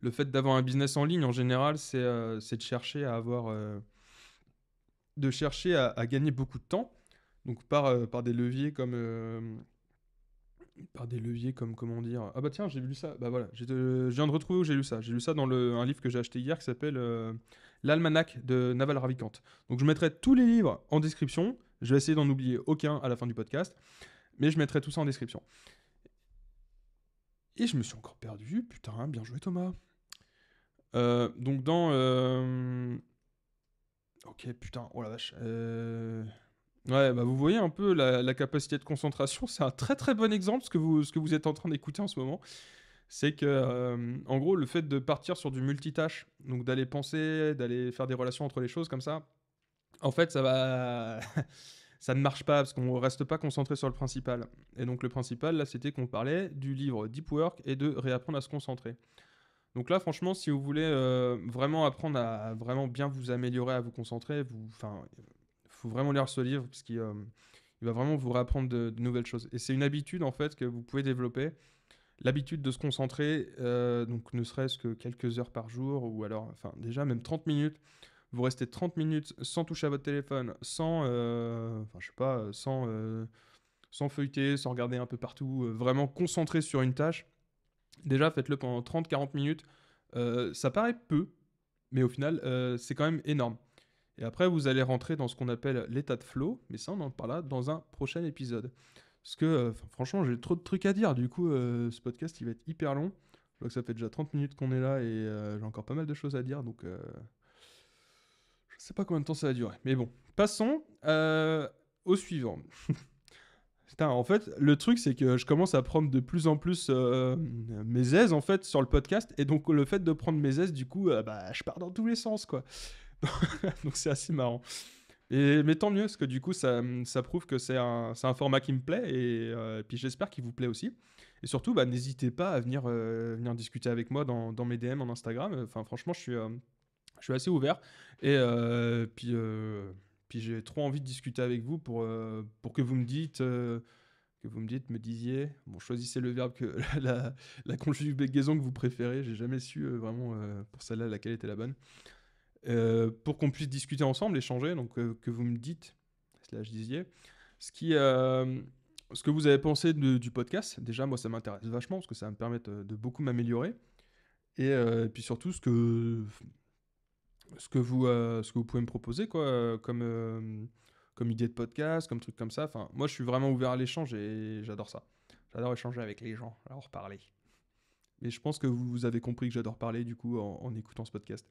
Le fait d'avoir un business en ligne, en général, c'est euh, de chercher à avoir. de chercher gagner beaucoup de temps. Donc par, par des leviers comme par des leviers comme comment dire ah bah tiens j'ai lu ça bah voilà euh, je viens de retrouver où j'ai lu ça j'ai lu ça dans le, un livre que j'ai acheté hier qui s'appelle euh, l'almanach de Naval Ravikant donc je mettrai tous les livres en description je vais essayer d'en oublier aucun à la fin du podcast mais je mettrai tout ça en description et je me suis encore perdu putain bien joué Thomas euh, donc dans ok putain oh la vache Ouais, bah vous voyez un peu la, capacité de concentration, c'est un très très bon exemple ce que vous, ce que vous êtes en train d'écouter en ce moment. C'est que, euh, en gros, le fait de partir sur du multitâche, donc d'aller penser, d'aller faire des relations entre les choses comme ça, en fait, ça va. ça ne marche pas parce qu'on reste pas concentré sur le principal. Et donc, le principal, là, c'était qu'on parlait du livre Deep Work et de réapprendre à se concentrer. Donc là, franchement, si vous voulez euh, vraiment apprendre à, à, vraiment bien vous améliorer, à vous concentrer, vous, enfin, faut vraiment lire ce livre parce qu'il euh, va vraiment vous réapprendre de, nouvelles choses. Et c'est une habitude en fait que vous pouvez développer. L'habitude de se concentrer, euh, donc ne serait-ce que quelques heures par jour, ou alors, enfin déjà même 30 minutes. Vous restez 30 minutes sans toucher à votre téléphone, sans, euh, enfin je sais pas, sans, sans feuilleter, sans regarder un peu partout, vraiment concentré sur une tâche. Déjà, faites-le pendant 30-40 minutes. ça paraît peu, mais au final, c'est quand même énorme. Et après, vous allez rentrer dans ce qu'on appelle l'état de flow, mais ça, on en parlera dans un prochain épisode. Parce que, euh, franchement, j'ai trop de trucs à dire. Du coup, euh, ce podcast, il va être hyper long. Je vois que ça fait déjà 30 minutes qu'on est là et euh, j'ai encore pas mal de choses à dire. Donc, je sais pas combien de temps ça va durer. Mais bon, passons au suivant. Putain, en fait, le truc, c'est que je commence à prendre de plus en plus mes aises, en fait, sur le podcast. Et donc, le fait de prendre mes aises, du coup, bah, je pars dans tous les sens, quoi. Donc c'est assez marrant. Et, mais tant mieux, parce que du coup, ça, ça prouve que c'est un, un, format qui me plaît, euh, et, puis j'espère qu'il vous plaît aussi. Et surtout, bah, n'hésitez pas à venir, euh, venir discuter avec moi dans, dans, mes DM en Instagram. Enfin, franchement, je suis, euh, je suis assez ouvert. Et puis, puis j'ai trop envie de discuter avec vous pour, pour que vous me dites que vous me dites, me disiez, bon, choisissez le verbe que la, la conjugaison que vous préférez. J'ai jamais su vraiment pour celle-là laquelle était la bonne. Euh, pour qu'on puisse discuter ensemble, échanger, donc euh, que vous me dites, cela je ce, qui, euh, ce que vous avez pensé de, du podcast. Déjà, moi, ça m'intéresse vachement parce que ça va me permettre de beaucoup m'améliorer. Et, puis surtout, ce que, ce, que vous, ce que vous pouvez me proposer quoi, comme, comme idée de podcast, comme truc comme ça. Enfin, moi, je suis vraiment ouvert à l'échange et j'adore ça. J'adore échanger avec les gens, alors parler. Mais je pense que vous, avez compris que j'adore parler du coup en, en écoutant ce podcast.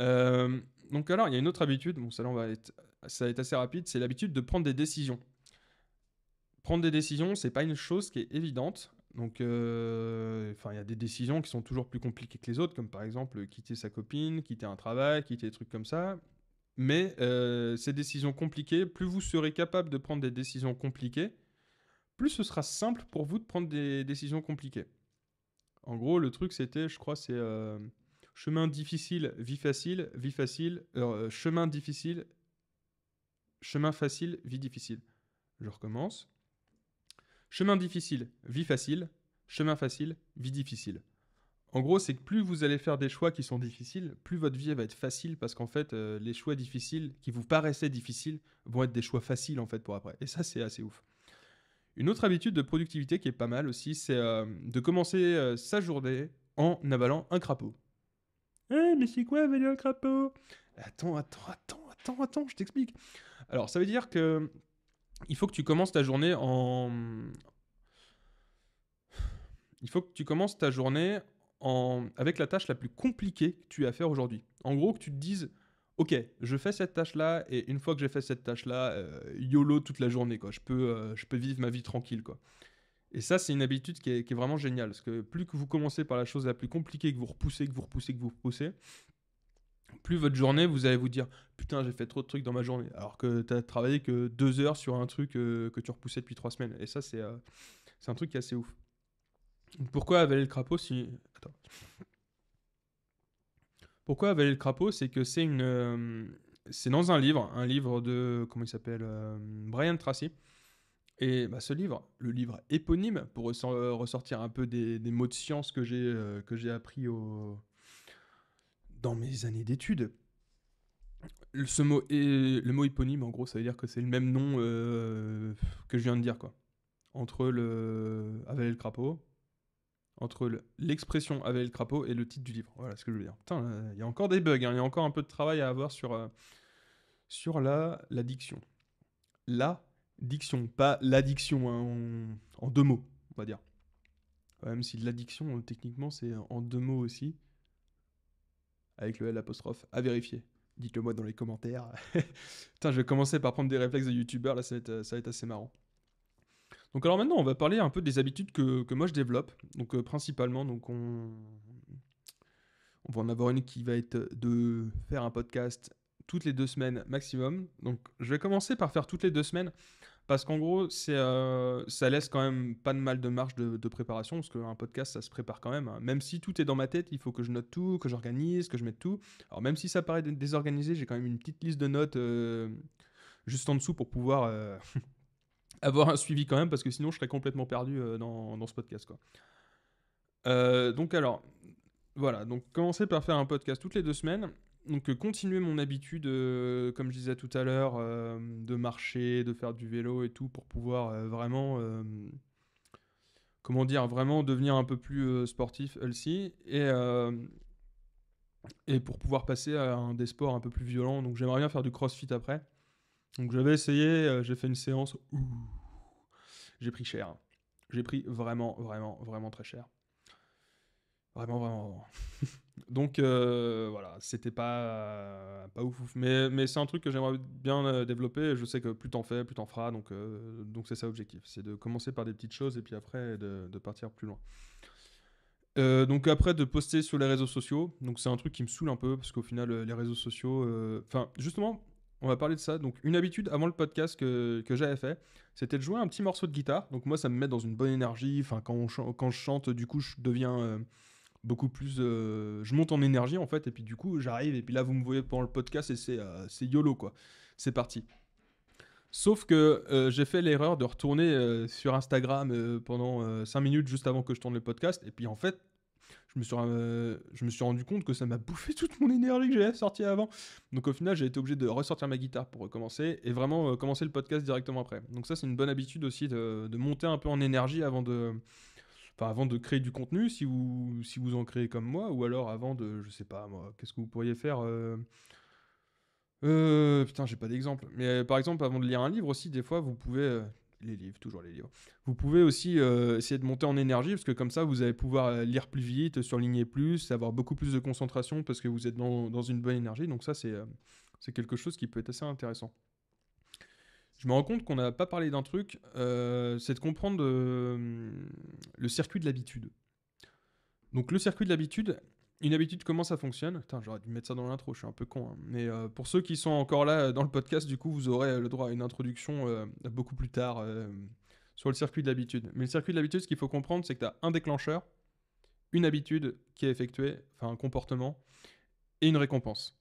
Euh, donc alors, il y a une autre habitude, bon, ça, va être, ça va assez rapide, c'est l'habitude de prendre des décisions. Prendre des décisions, c'est pas une chose qui est évidente. Donc, euh, il y a des décisions qui sont toujours plus compliquées que les autres, comme par exemple euh, quitter sa copine, quitter un travail, quitter des trucs comme ça. Mais euh, ces décisions compliquées, plus vous serez capable de prendre des décisions compliquées, plus ce sera simple pour vous de prendre des décisions compliquées. En gros, le truc, c'était, je crois, c'est Chemin difficile, vie facile, vie facile, euh, chemin difficile, chemin facile, vie difficile. Je recommence. Chemin difficile, vie facile, chemin facile, vie difficile. En gros, c'est que plus vous allez faire des choix qui sont difficiles, plus votre vie va être facile parce qu'en fait, euh, les choix difficiles qui vous paraissaient difficiles vont être des choix faciles en fait pour après. Et ça, c'est assez ouf. Une autre habitude de productivité qui est pas mal aussi, c'est euh, de commencer sa journée en avalant un crapaud. Eh, mais c'est quoi venir un crapaud Attends, attends, attends, attends, attends, je t'explique. Alors, ça veut dire que il faut que tu commences ta journée en. Il faut que tu commences ta journée en... avec la tâche la plus compliquée que tu as à faire aujourd'hui. En gros, que tu te dises, ok, je fais cette tâche-là, et une fois que j'ai fait cette tâche-là, euh, YOLO toute la journée, quoi. Je peux, euh, je peux vivre ma vie tranquille, quoi. Et ça, c'est une habitude qui est, vraiment géniale. Parce que plus que vous commencez par la chose la plus compliquée, que vous repoussez, que vous repoussez, que vous repoussez, plus votre journée, vous allez vous dire Putain, j'ai fait trop de trucs dans ma journée. Alors que tu as travaillé que deux heures sur un truc euh, que tu repoussais depuis trois semaines. Et ça, c'est euh, c'est un truc qui est assez ouf. Pourquoi avaler le crapaud si. Pourquoi avaler le crapaud C'est que c'est une. Euh, c'est dans un livre, un livre de. Comment il s'appelle Brian Tracy. Et bah, ce livre, le livre éponyme, pour euh, ressortir un peu des, mots de science que j'ai euh, que j'ai appris dans mes années d'études. Ce mot le mot éponyme, en gros, ça veut dire que c'est le même nom euh, que je viens de dire, quoi. Entre le avaler le crapaud, entre l'expression avaler le crapaud et le titre du livre. Voilà ce que je veux dire. Putain, il y a encore des bugs, hein. il y a encore un peu de travail à avoir sur, sur la, la diction. Là, Diction, pas l'addiction, hein, en, deux mots, on va dire. Même si l'addiction, euh, techniquement, c'est en deux mots aussi. Avec le L apostrophe, à vérifier. Dites-le moi dans les commentaires. Putain, je vais commencer par prendre des réflexes de youtubeur, là ça va, être, assez marrant. Donc alors maintenant, on va parler un peu des habitudes que, moi je développe. Donc euh, principalement, donc on... on va en avoir une qui va être de faire un podcast toutes les deux semaines maximum. Donc je vais commencer par faire toutes les deux semaines. Parce qu'en gros, euh, ça laisse quand même pas de mal de marge de, préparation, parce qu'un podcast, ça se prépare quand même. Hein. Même si tout est dans ma tête, il faut que je note tout, que j'organise, que je mette tout. Alors même si ça paraît désorganisé, j'ai quand même une petite liste de notes euh, juste en dessous pour pouvoir euh, avoir un suivi quand même, parce que sinon je serais complètement perdu dans, ce podcast. donc alors, voilà, donc commencer par faire un podcast toutes les deux semaines donc euh, continuer mon habitude, euh, comme je disais tout à l'heure, euh, de marcher, de faire du vélo et tout, pour pouvoir vraiment, comment dire, vraiment devenir un peu plus sportif, aussi et, et pour pouvoir passer à un, des sports un peu plus violents. Donc j'aimerais bien faire du crossfit après. Donc j'avais essayé, j'ai fait une séance, j'ai pris cher. J'ai pris vraiment, vraiment, vraiment très cher. Vraiment, vraiment, vraiment. Donc euh, voilà, c'était pas, pas ouf, Mais, mais c'est un truc que j'aimerais bien euh, développer. Je sais que plus t'en fais, plus t'en feras. Donc euh, donc c'est ça l'objectif. C'est de commencer par des petites choses et puis après de, partir plus loin. donc après de poster sur les réseaux sociaux, donc c'est un truc qui me saoule un peu parce qu'au final les réseaux sociaux, enfin justement on va parler de ça. Donc, une habitude avant le podcast que, que j'avais fait, c'était de jouer un petit morceau de guitare. Donc, moi, ça me met dans une bonne énergie. Enfin, quand, quand je chante, du coup, je deviens, beaucoup plus. Euh, je monte en énergie en fait, et puis du coup, j'arrive, et puis là, vous me voyez pendant le podcast, et c'est euh, YOLO quoi. C'est parti. Sauf que euh, j'ai fait l'erreur de retourner sur Instagram pendant 5 minutes juste avant que je tourne le podcast, et puis en fait, je me suis, je me suis rendu compte que ça m'a bouffé toute mon énergie que j'avais sortie avant. Donc au final, j'ai été obligé de ressortir ma guitare pour recommencer, et vraiment commencer le podcast directement après. Donc ça, c'est une bonne habitude aussi de, de, monter un peu en énergie avant de avant de créer du contenu, si vous, si vous en créez comme moi, ou alors avant de, je sais pas moi, qu'est-ce que vous pourriez faire euh, euh, Putain, j'ai pas d'exemple. Mais euh, par exemple, avant de lire un livre aussi, des fois, vous pouvez les livres, toujours les livres. Vous pouvez aussi essayer de monter en énergie, parce que comme ça, vous allez pouvoir lire plus vite, surligner plus, avoir beaucoup plus de concentration, parce que vous êtes dans, une bonne énergie. Donc ça, c'est quelque chose qui peut être assez intéressant je me rends compte qu'on n'a pas parlé d'un truc, euh, c'est de comprendre euh, le circuit de l'habitude. Donc le circuit de l'habitude, une habitude, comment ça fonctionne Putain, j'aurais dû mettre ça dans l'intro, je suis un peu con. Hein. Mais euh, pour ceux qui sont encore là dans le podcast, du coup, vous aurez le droit à une introduction beaucoup plus tard sur le circuit de l'habitude. Mais le circuit de l'habitude, ce qu'il faut comprendre, c'est que tu as un déclencheur, une habitude qui est effectuée, enfin un comportement, et une récompense.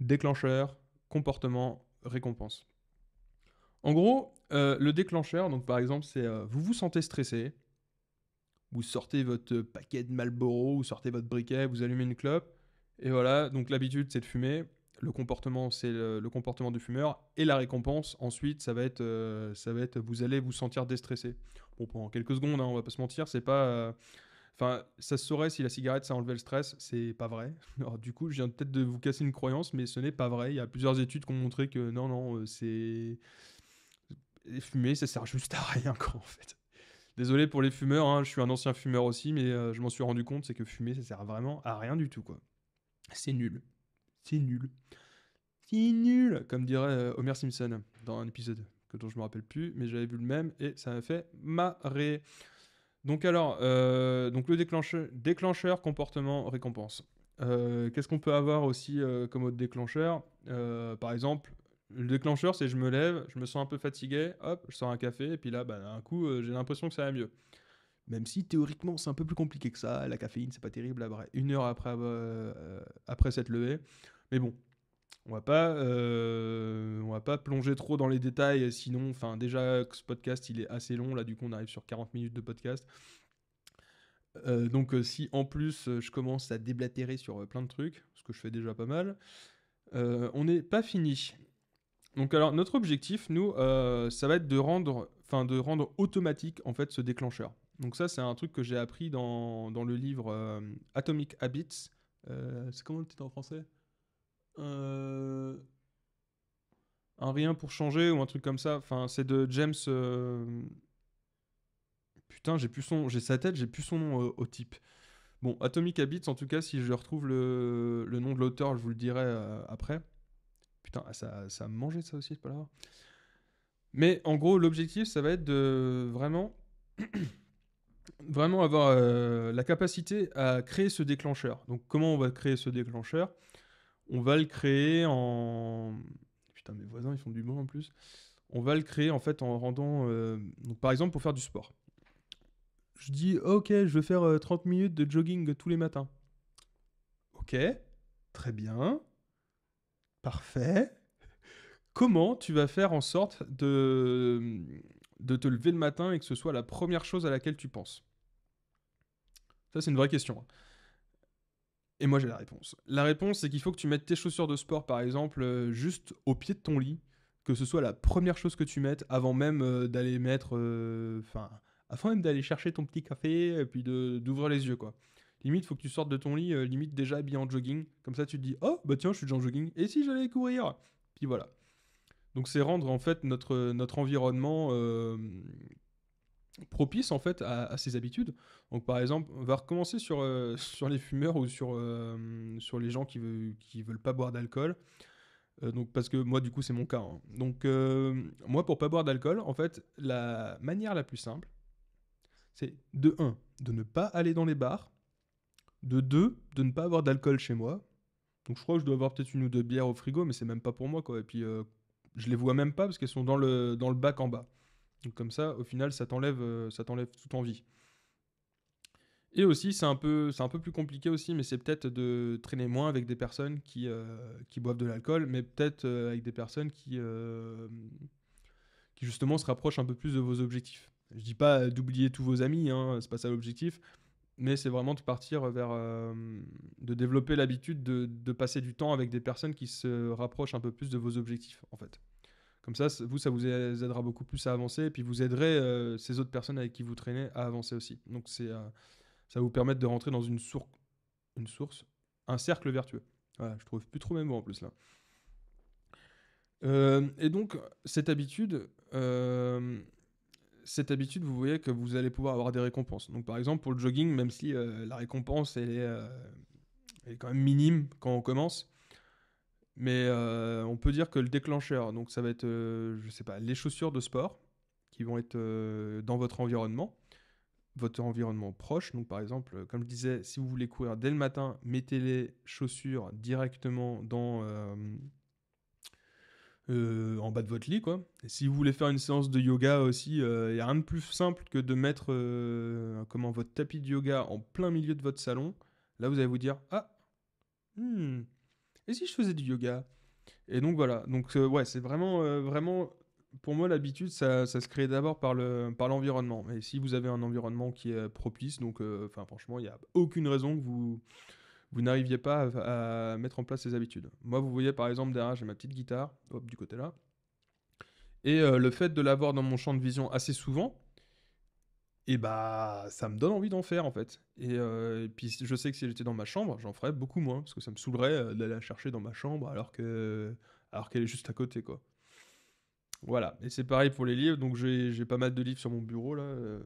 Déclencheur, comportement, récompense. En gros, euh, le déclencheur, donc par exemple, c'est euh, vous vous sentez stressé, vous sortez votre paquet de Malboro, vous sortez votre briquet, vous allumez une clope, et voilà, donc l'habitude c'est de fumer, le comportement c'est le, comportement du fumeur, et la récompense ensuite ça va être, euh, ça va être vous allez vous sentir déstressé. Bon, pendant quelques secondes, hein, on va pas se mentir, c'est pas Enfin, ça se saurait si la cigarette, ça enlevait le stress. C'est pas vrai. Alors, du coup, je viens peut-être de vous casser une croyance, mais ce n'est pas vrai. Il y a plusieurs études qui ont montré que non, non, euh, c'est. Fumer, ça sert juste à rien, quoi, en fait. Désolé pour les fumeurs, hein, je suis un ancien fumeur aussi, mais euh, je m'en suis rendu compte, c'est que fumer, ça sert vraiment à rien du tout, quoi. C'est nul. C'est nul. C'est nul, comme dirait Omer euh, Homer Simpson dans un épisode dont je me rappelle plus, mais j'avais vu le même et ça m'a fait marrer. Donc alors, euh, donc le déclencheur, déclencheur comportement récompense. Euh, qu'est-ce qu'on peut avoir aussi euh, comme autre déclencheur Par exemple, le déclencheur, c'est je me lève, je me sens un peu fatigué, hop, je sors un café, et puis là, bah, un coup, j'ai l'impression que ça va mieux. Même si théoriquement, c'est un peu plus compliqué que ça, la caféine, c'est pas terrible, après une heure après, après cette levée. Mais bon, on va pas euh, on va pas plonger trop dans les détails sinon enfin déjà ce podcast il est assez long là du coup on arrive sur 40 minutes de podcast euh, donc euh, si en plus je commence à déblatérer sur plein de trucs ce que je fais déjà pas mal on n'est pas fini donc alors notre objectif nous ça va être de rendre enfin de rendre automatique en fait ce déclencheur donc ça c'est un truc que j'ai appris dans, dans, le livre Atomic Habits c'est comment le titre en français euh, un rien pour changer ou un truc comme ça. Enfin, c'est de James. Euh, putain, j'ai plus son, j'ai sa tête, j'ai plus son nom euh, au type. Bon, Atomic Habits, en tout cas, si je retrouve le, nom de l'auteur, je vous le dirai après. Putain, ah, ça, ça a mangé ça aussi, pas l'avoir. Mais en gros, l'objectif, ça va être de vraiment, vraiment avoir la capacité à créer ce déclencheur. Donc, comment on va créer ce déclencheur on va le créer en. Putain, mes voisins, ils font du bon en plus. On va le créer en fait en rendant. Euh, par exemple, pour faire du sport. Je dis, ok, je veux faire 30 euh, minutes de jogging tous les matins. Ok, très bien. Parfait. Comment tu vas faire en sorte de, de te lever le matin et que ce soit la première chose à laquelle tu penses Ça, c'est une vraie question. Hein. Et moi j'ai la réponse. La réponse c'est qu'il faut que tu mettes tes chaussures de sport par exemple euh, juste au pied de ton lit, que ce soit la première chose que tu mettes avant même euh, d'aller mettre, euh, enfin, avant même d'aller chercher ton petit café et puis d'ouvrir les yeux quoi. Limite faut que tu sortes de ton lit, limite déjà habillé en jogging, comme ça tu te dis oh bah tiens je suis déjà en jogging et si j'allais courir, puis voilà. Donc c'est rendre en fait notre notre environnement propice en fait à, ses habitudes. Donc par exemple, on va recommencer sur, euh, sur les fumeurs ou sur, euh, sur les gens qui veulent, veulent pas boire d'alcool. Euh, donc parce que moi du coup c'est mon cas. Hein. Donc moi pour pas boire d'alcool, en fait la manière la plus simple, c'est de 1 de ne pas aller dans les bars, de 2 de ne pas avoir d'alcool chez moi. Donc je crois que je dois avoir peut-être une ou deux bières au frigo, mais c'est même pas pour moi quoi. Et puis je les vois même pas parce qu'elles sont dans le dans le bac en bas. Donc comme ça, au final, ça t'enlève, euh, ça t'enlève toute envie. Et aussi, c'est un, peu, c'est un peu plus compliqué aussi, mais c'est peut-être de traîner moins avec des personnes qui, euh, boivent de l'alcool, mais peut-être euh, avec des personnes qui, qui justement se rapprochent un peu plus de vos objectifs. Je dis pas d'oublier tous vos amis, hein, c'est pas ça l'objectif, mais c'est vraiment de partir vers. de développer l'habitude de passer du temps avec des personnes qui se rapprochent un peu plus de vos objectifs, en fait. Comme ça, vous, ça vous aidera beaucoup plus à avancer. Et puis, vous aiderez euh, ces autres personnes avec qui vous traînez à avancer aussi. Donc, euh, ça va vous permettre de rentrer dans une, source, une source, un cercle vertueux. Voilà, je trouve plus trop même mots en plus là. Euh, et donc, cette habitude, cette habitude, vous voyez que vous allez pouvoir avoir des récompenses. Donc, par exemple, pour le jogging, même si la récompense, est, est quand même minime quand on commence, mais euh, on peut dire que le déclencheur, donc ça va être, je euh, je sais pas, les chaussures de sport qui vont être euh, dans votre environnement, votre environnement proche. Donc par exemple, comme je disais, si vous voulez courir dès le matin, mettez les chaussures directement dans en bas de votre lit, quoi. Et si vous voulez faire une séance de yoga aussi, il n'y a rien de plus simple que de mettre comment votre tapis de yoga en plein milieu de votre salon. Là, vous allez vous dire ah. Hmm, et si je faisais du yoga Et donc voilà, donc euh, ouais, c'est vraiment, euh, vraiment, pour moi l'habitude, ça, se crée d'abord par le, par l'environnement. Et si vous avez un environnement qui est propice, donc, euh, enfin franchement, il n'y a aucune raison que vous vous n'arriviez pas à, à, mettre en place ces habitudes. Moi, vous voyez par exemple derrière, j'ai ma petite guitare, hop, du côté là. Et le fait de l'avoir dans mon champ de vision assez souvent, et bah ça me donne envie d'en faire en fait. Et, euh, puis je sais que si j'étais dans ma chambre, j'en ferais beaucoup moins, parce que ça me saoulerait euh, d'aller la chercher dans ma chambre alors que alors qu'elle est juste à côté quoi. Voilà, et c'est pareil pour les livres, donc j'ai pas mal de livres sur mon bureau là. Euh.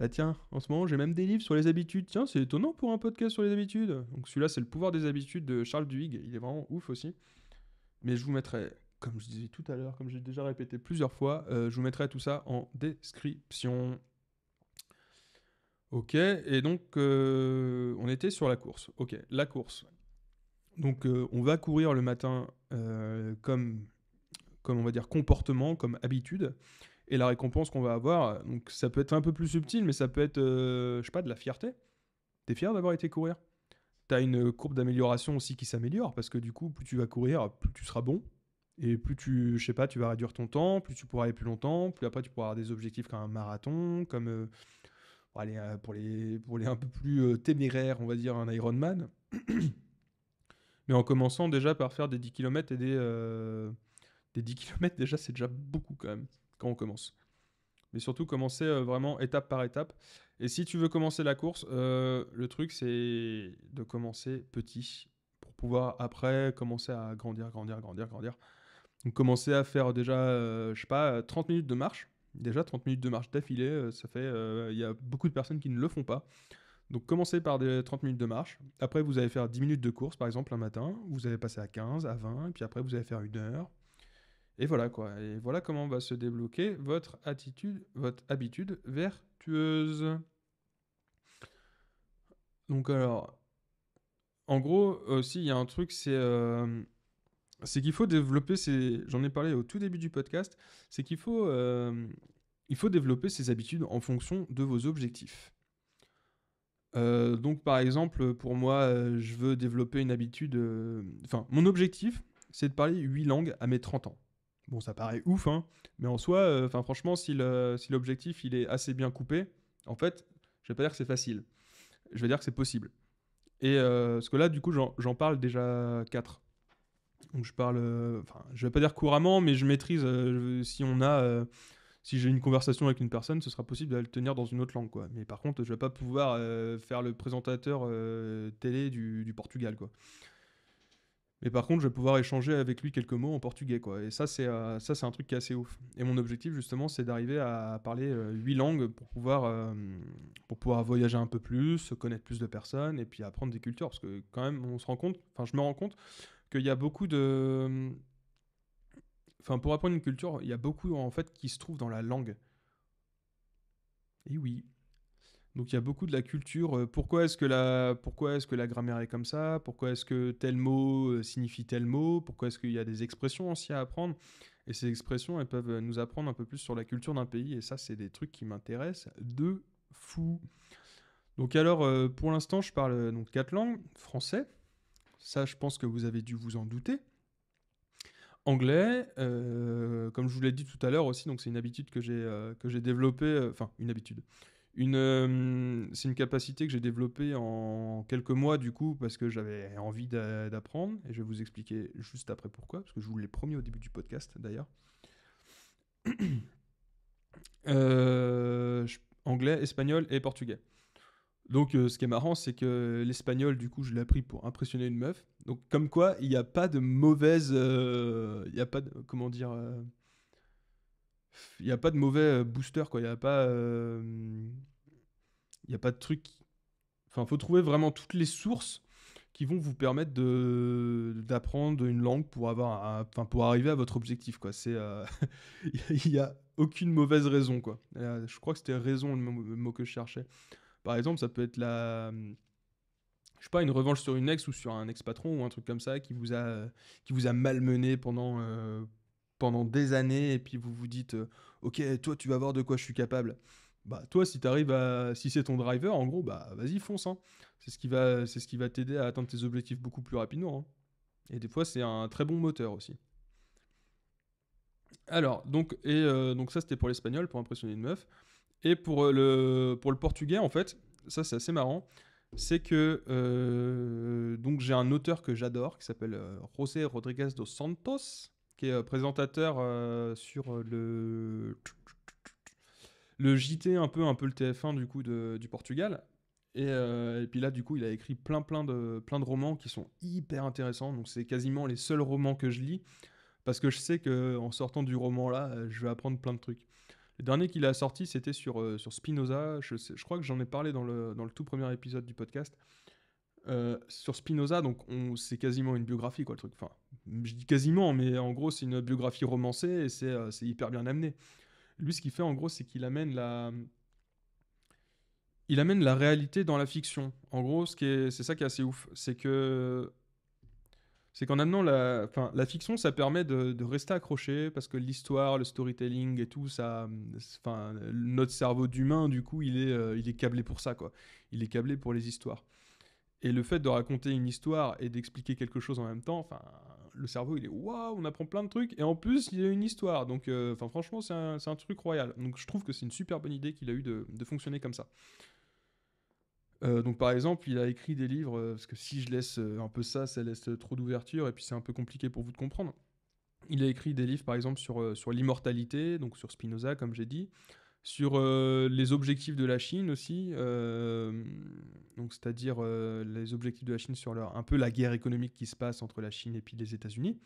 Ah tiens, en ce moment j'ai même des livres sur les habitudes, tiens c'est étonnant pour un podcast sur les habitudes. Donc celui-là c'est le pouvoir des habitudes de Charles Duhigg, il est vraiment ouf aussi. Mais je vous mettrai comme je disais tout à l'heure, comme j'ai déjà répété plusieurs fois, je vous mettrai tout ça en description. Ok, et donc euh, on était sur la course. Ok, la course. Donc euh, on va courir le matin euh, comme, comme on va dire comportement, comme habitude. Et la récompense qu'on va avoir, donc ça peut être un peu plus subtil, mais ça peut être, je sais pas, de la fierté. T'es fier d'avoir été courir. Tu as une courbe d'amélioration aussi qui s'améliore parce que du coup, plus tu vas courir, plus tu seras bon. Et plus tu, je sais pas, tu vas réduire ton temps, plus tu pourras aller plus longtemps, plus après tu pourras avoir des objectifs comme un marathon, comme euh, pour, les, un peu plus euh, téméraires, on va dire un Ironman. Mais en commençant déjà par faire des 10 km et des, euh, des 10 km, déjà, c'est déjà beaucoup quand même quand on commence. Mais surtout, commencer vraiment étape par étape. Et si tu veux commencer la course, le truc, c'est de commencer petit pour pouvoir après commencer à grandir, grandir, grandir, grandir. Donc, commencer à faire déjà, je sais pas, 30 minutes de marche Déjà, 30 minutes de marche d'affilée, euh, ça fait. Euh, il y a beaucoup de personnes qui ne le font pas. Donc commencez par des 30 minutes de marche. Après, vous allez faire 10 minutes de course, par exemple, un matin. Vous allez passer à 15, à 20, puis après, vous allez faire une heure. Et voilà quoi. Et voilà comment va se débloquer votre attitude, votre habitude vertueuse. Donc alors, en gros, aussi, euh, il y a un truc, c'est c'est qu'il faut développer ces. J'en ai parlé au tout début du podcast. C'est qu'il faut, euh, il faut développer ses habitudes en fonction de vos objectifs. Euh, donc, par exemple, pour moi, euh, je veux développer une habitude. Enfin, mon objectif, c'est de parler 8 langues à mes 30 ans. Bon, ça paraît ouf, hein, mais en soi, enfin, franchement, si l'objectif si il est assez bien coupé, en fait, je vais pas dire que c'est facile. Je vais dire que c'est possible. Et euh, parce que là, du coup, j'en parle déjà 4. Donc je parle, euh, enfin, je vais pas dire couramment, mais je maîtrise. Euh, si on a, euh, si j'ai une conversation avec une personne, ce sera possible de la tenir dans une autre langue, quoi. Mais par contre, je vais pas pouvoir faire le présentateur télé du, Portugal, quoi. Mais par contre, je vais pouvoir échanger avec lui quelques mots en portugais, quoi. Et ça, c'est ça, c'est un truc qui est assez ouf. Et mon objectif, justement, c'est d'arriver à parler huit langues pour pouvoir, pour pouvoir voyager un peu plus, connaître plus de personnes et puis apprendre des cultures. Parce que quand même, on se rend compte, enfin, je me rends compte, qu'il y a beaucoup de. Euh, enfin, pour apprendre une culture, il y a beaucoup en fait qui se trouve dans la langue. Et oui. Donc il y a beaucoup de la culture. Euh, pourquoi est-ce que la, pourquoi est-ce que la grammaire est comme ça Pourquoi est-ce que tel mot euh, signifie tel mot Pourquoi est-ce qu'il y a des expressions aussi à apprendre Et ces expressions, elles peuvent nous apprendre un peu plus sur la culture d'un pays. Et ça, c'est des trucs qui m'intéressent de fou. Donc alors, pour l'instant, je parle donc quatre langues français, ça, je pense que vous avez dû vous en douter. Anglais, euh, comme je vous l'ai dit tout à l'heure aussi, donc c'est une habitude que j'ai euh, que j'ai développée, euh, enfin une habitude, une c'est une capacité que j'ai développée en quelques mois du coup parce que j'avais envie d'apprendre et je vais vous expliquer juste après pourquoi parce que je vous l'ai promis au début du podcast d'ailleurs. anglais, espagnol et portugais. Donc, euh, ce qui est marrant, c'est que l'espagnol, du coup, je l'ai appris pour impressionner une meuf. Donc, comme quoi, il n'y a pas de mauvaise. il euh, n'y a pas de. Comment dire. il euh, n'y a pas de mauvais booster, quoi. Il n'y a pas. il n'y a pas de truc. Enfin, faut trouver vraiment toutes les sources qui vont vous permettre de d'apprendre une langue pour avoir enfin pour arriver à votre objectif quoi c'est il n'y a, a aucune mauvaise raison quoi je crois que c'était raison le mot que je cherchais par exemple, ça peut être la hum, je pas, une revanche sur une ex ou sur un ex-patron ou un truc comme ça qui vous a, qui vous a malmené pendant, euh, pendant des années et puis vous vous dites euh, Ok, toi, tu vas voir de quoi je suis capable. Bah, toi, si t'arrives à. Si c'est ton driver, en gros, bah, vas-y, fonce. Hein. C'est ce qui va, va t'aider à atteindre tes objectifs beaucoup plus rapidement. Hein. Et des fois, c'est un très bon moteur aussi. Alors, donc, et, euh, donc ça, c'était pour l'espagnol, pour impressionner une meuf. Et pour euh, le, pour le portugais, en fait, ça c'est assez marrant, c'est que euh, donc j'ai un auteur que j'adore qui s'appelle euh, José Rodriguez dos Santos, qui est présentateur sur le le JT un peu un peu le TF1 du coup du Portugal. Et, et, puis là, du coup, il a écrit plein, plein de, plein de romans qui sont hyper intéressants. Donc, c'est quasiment les seuls romans que je lis parce que je sais qu'en sortant du roman là, je vais apprendre plein de trucs. Le dernier qu'il a sorti, c'était sur, euh, sur Spinoza. Je, crois que j'en ai parlé dans le, dans le tout premier épisode du podcast. Euh, sur Spinoza, donc c'est quasiment une biographie, quoi, le truc. Enfin, je dis quasiment, mais en gros, c'est une biographie romancée et euh, c'est hyper bien amené. Lui, ce qu'il fait, en gros, c'est qu'il amène la... Il amène la réalité dans la fiction. En gros, c'est ça qui est assez ouf. C'est que c'est qu'en amenant la, la fiction, ça permet de, rester accroché parce que l'histoire, le storytelling et tout, ça, enfin, notre cerveau d'humain, du coup, il est, euh, il est câblé pour ça, quoi. Il est câblé pour les histoires. Et le fait de raconter une histoire et d'expliquer quelque chose en même temps, enfin, le cerveau, il est waouh, on apprend plein de trucs et en plus, il y a une histoire. Donc, euh, enfin, franchement, c'est un, un, truc royal. Donc, je trouve que c'est une super bonne idée qu'il a eu de fonctionner comme ça. Euh, donc par exemple, il a écrit des livres, euh, parce que si je laisse euh, un peu ça, ça laisse trop d'ouverture, et puis c'est un peu compliqué pour vous de comprendre. Il a écrit des livres par exemple sur, sur l'immortalité, donc sur Spinoza comme j'ai dit, sur les objectifs de la Chine aussi, donc c'est-à-dire les objectifs de la Chine sur leur, un peu la guerre économique qui se passe entre la Chine et puis les États-Unis.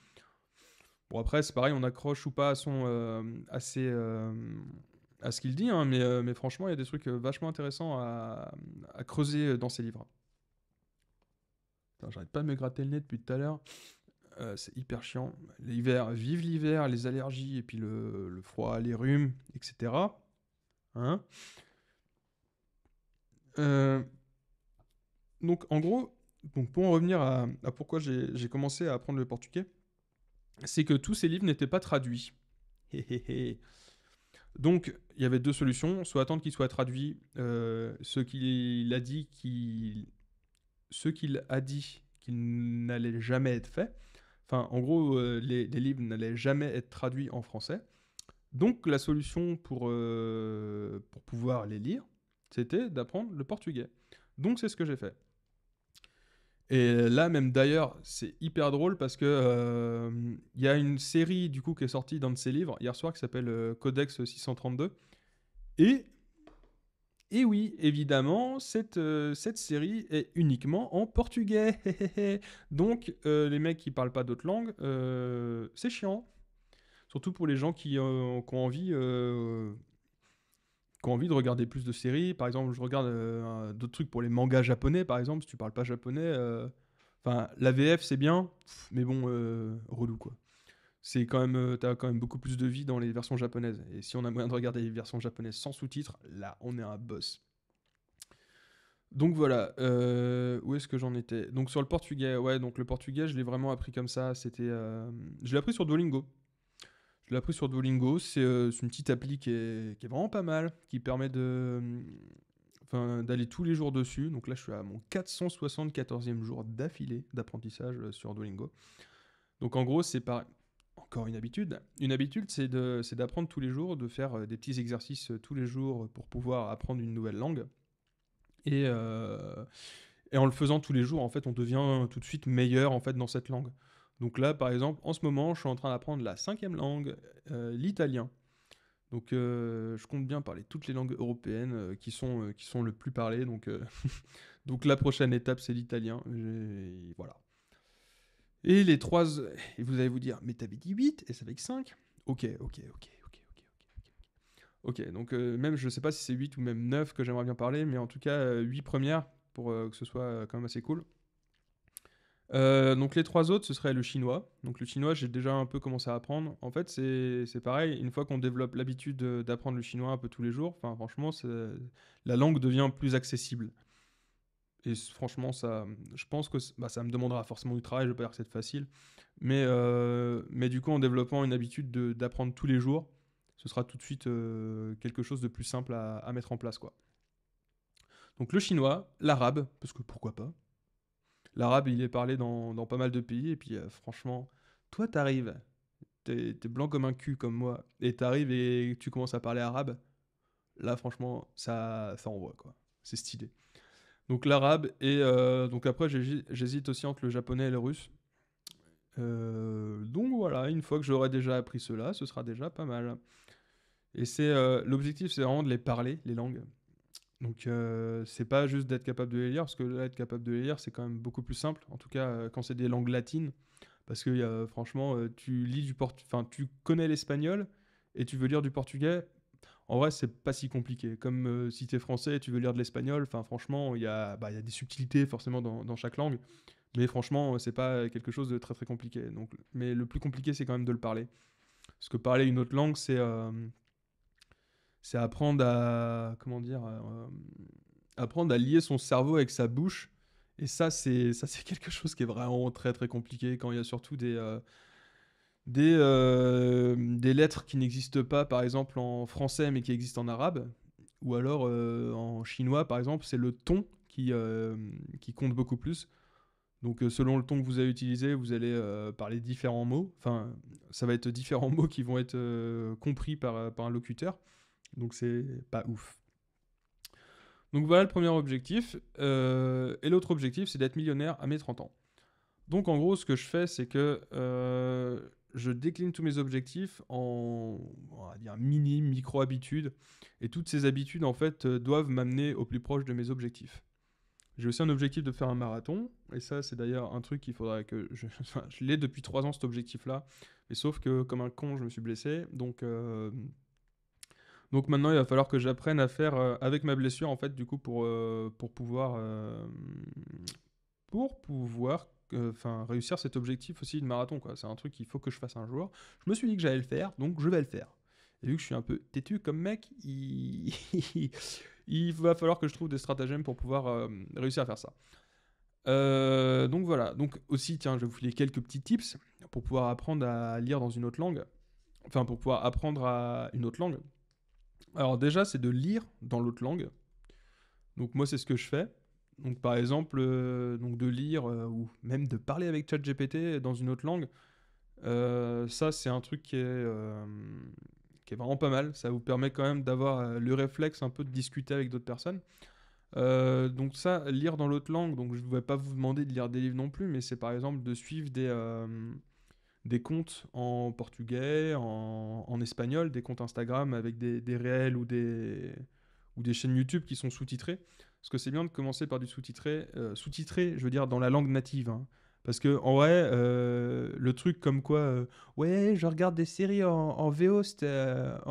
Bon après c'est pareil, on accroche ou pas à, son, assez à ce qu'il dit, hein, euh, mais, franchement, il y a des trucs euh, vachement intéressants à, creuser euh, dans ses livres. J'arrête pas de me gratter le nez depuis tout à l'heure. c'est hyper chiant. L'hiver, vive l'hiver, les allergies, et puis le, froid, les rhumes, etc. Hein. donc en gros, donc pour en revenir à, à pourquoi j'ai commencé à apprendre le portugais, c'est que tous ces livres n'étaient pas traduits. Donc, il y avait deux solutions soit attendre qu'il soit traduit, euh, ce qu'il a dit qu'il, ce qu'il a dit qu'il n'allait jamais être fait. Enfin, en gros, euh, les, livres n'allaient jamais être traduits en français. Donc, la solution pour, euh, pour pouvoir les lire, c'était d'apprendre le portugais. Donc, c'est ce que j'ai fait. Et là, même d'ailleurs, c'est hyper drôle parce que euh, il y a une série du coup qui est sortie dans de ses livres hier soir qui s'appelle euh, Codex 632. Et et oui, évidemment, cette, euh, cette série est uniquement en portugais. Donc, les mecs qui parlent pas d'autres langues, c'est chiant. Surtout pour les gens qui, qui ont envie envie de regarder plus de séries. Par exemple, je regarde euh, d'autres trucs pour les mangas japonais, par exemple, si tu parles pas japonais. Euh, enfin, la VF, c'est bien, mais bon, euh, relou, quoi. C'est quand même, t'as quand même beaucoup plus de vie dans les versions japonaises. Et si on a moyen de regarder les versions japonaises sans sous-titres, là, on est un boss. Donc voilà, où est-ce que j'en étais Donc sur le portugais, ouais, donc le portugais, je l'ai vraiment appris comme ça. C'était, je l'ai appris sur Duolingo. Je l'ai appris sur Duolingo. C'est euh, une petite appli qui est, vraiment pas mal, qui permet de, euh, d'aller tous les jours dessus. Donc là, je suis à mon 474e jour d'affilée d'apprentissage euh, sur Duolingo. Donc en gros, c'est pas Encore une habitude. Une habitude, c'est d'apprendre tous les jours, de faire des petits exercices tous les jours pour pouvoir apprendre une nouvelle langue. Et, et en le faisant tous les jours, en fait, on devient tout de suite meilleur en fait dans cette langue. Donc là, par exemple, en ce moment, je suis en train d'apprendre la cinquième langue, euh, l'italien. Donc euh, je compte bien parler toutes les langues européennes euh, qui, sont, qui sont le plus parlées. Donc, donc la prochaine étape, c'est l'italien. voilà. Et les trois... Et vous allez vous dire, mais t'avais dit 8 et ça fait que 5 Ok, ok, ok, ok, ok, ok. Ok, donc même je ne sais pas si c'est 8 ou même 9 que j'aimerais bien parler, mais en tout cas 8 premières pour que ce soit quand même assez cool. Euh, donc les trois autres, ce serait le chinois. Donc le chinois, j'ai déjà un peu commencé à apprendre. En fait, c'est pareil, une fois qu'on développe l'habitude d'apprendre le chinois un peu tous les jours, franchement, la langue devient plus accessible. Et franchement, ça, je pense que bah, ça me demandera forcément du travail, je ne vais pas dire que c'est facile. Mais, euh, mais du coup, en développant une habitude d'apprendre tous les jours, ce sera tout de suite euh, quelque chose de plus simple à, à mettre en place. quoi. Donc le chinois, l'arabe, parce que pourquoi pas l'arabe, il est parlé dans, pas mal de pays. Et puis, euh, franchement, toi, t'arrives, t'es blanc comme un cul, comme moi, et t'arrives et tu commences à parler arabe. Là, franchement, ça, ça envoie, quoi. C'est stylé. Donc, l'arabe, et euh, donc après, j'hésite aussi entre le japonais et le russe. Euh, donc voilà, une fois que j'aurai déjà appris cela, ce sera déjà pas mal. Et c'est l'objectif, c'est vraiment de les parler, les langues. Donc, euh, c'est pas juste d'être capable de les lire, parce que là, être capable de les lire, c'est quand même beaucoup plus simple, en tout cas euh, quand c'est des langues latines, parce que euh, franchement, tu lis du tu connais l'espagnol et tu veux lire du portugais. En vrai, c'est pas si compliqué. Comme si tu es français et tu veux lire de l'espagnol, enfin, franchement, il y, a, bah, des subtilités forcément dans, chaque langue, mais franchement, c'est pas quelque chose de très très compliqué. Donc, mais le plus compliqué, c'est quand même de le parler. Parce que parler une autre langue, c'est c'est apprendre à comment dire, euh, apprendre à lier son cerveau avec sa bouche. Et ça, c'est ça, c'est quelque chose qui est vraiment très très compliqué quand il y a surtout des euh, euh, des, lettres qui n'existent pas, par exemple en français, mais qui existent en arabe, ou alors en chinois, par exemple, c'est le ton qui compte beaucoup plus. Donc selon le ton que vous avez utilisé, vous allez parler différents mots. Enfin, ça va être différents mots qui vont être compris par, un locuteur donc c'est pas ouf. Donc voilà le premier objectif. Euh, et l'autre objectif, c'est d'être millionnaire à mes 30 ans. Donc en gros, ce que je fais, c'est que euh, je décline tous mes objectifs en mini, micro-habitudes. Et toutes ces habitudes, en fait, euh, doivent m'amener au plus proche de mes objectifs. J'ai aussi un objectif de faire un marathon. Et ça, c'est d'ailleurs un truc qu'il faudrait que je... Enfin, je l'ai depuis 3 ans, cet objectif-là. Mais sauf que, comme un con, je me suis blessé. Donc... Donc maintenant, il va falloir que j'apprenne à faire euh, avec ma blessure, en fait, du coup, pour, euh, pour pouvoir, euh, pour pouvoir enfin réussir cet objectif aussi de marathon. C'est un truc qu'il faut que je fasse un jour. Je me suis dit que j'allais le faire, donc je vais le faire. Et vu que je suis un peu têtu comme mec, il, va falloir que je trouve des stratagèmes pour pouvoir réussir à faire ça. donc voilà. Donc aussi, tiens, je vais vous filer quelques petits tips pour pouvoir apprendre à lire dans une autre langue. Enfin, pour pouvoir apprendre à une autre langue, alors déjà, c'est de lire dans l'autre langue. Donc moi, c'est ce que je fais. Donc par exemple, euh, donc de lire euh, ou même de parler avec ChatGPT dans une autre langue, euh, ça c'est un truc qui est, qui est vraiment pas mal. Ça vous permet quand même d'avoir le réflexe un peu de discuter avec d'autres personnes. donc ça, lire dans l'autre langue, donc je ne vais pas vous demander de lire des livres non plus, mais c'est par exemple de suivre des, des comptes en portugais, en, espagnol, des comptes Instagram avec des, réels ou des, ou des chaînes YouTube qui sont sous-titrées. Parce que c'est bien de commencer par du sous-titré. Euh, sous-titré, je veux dire, dans la langue native. Hein. Parce que, en vrai, euh, le truc comme quoi, euh, ouais, je regarde des séries en, en VO,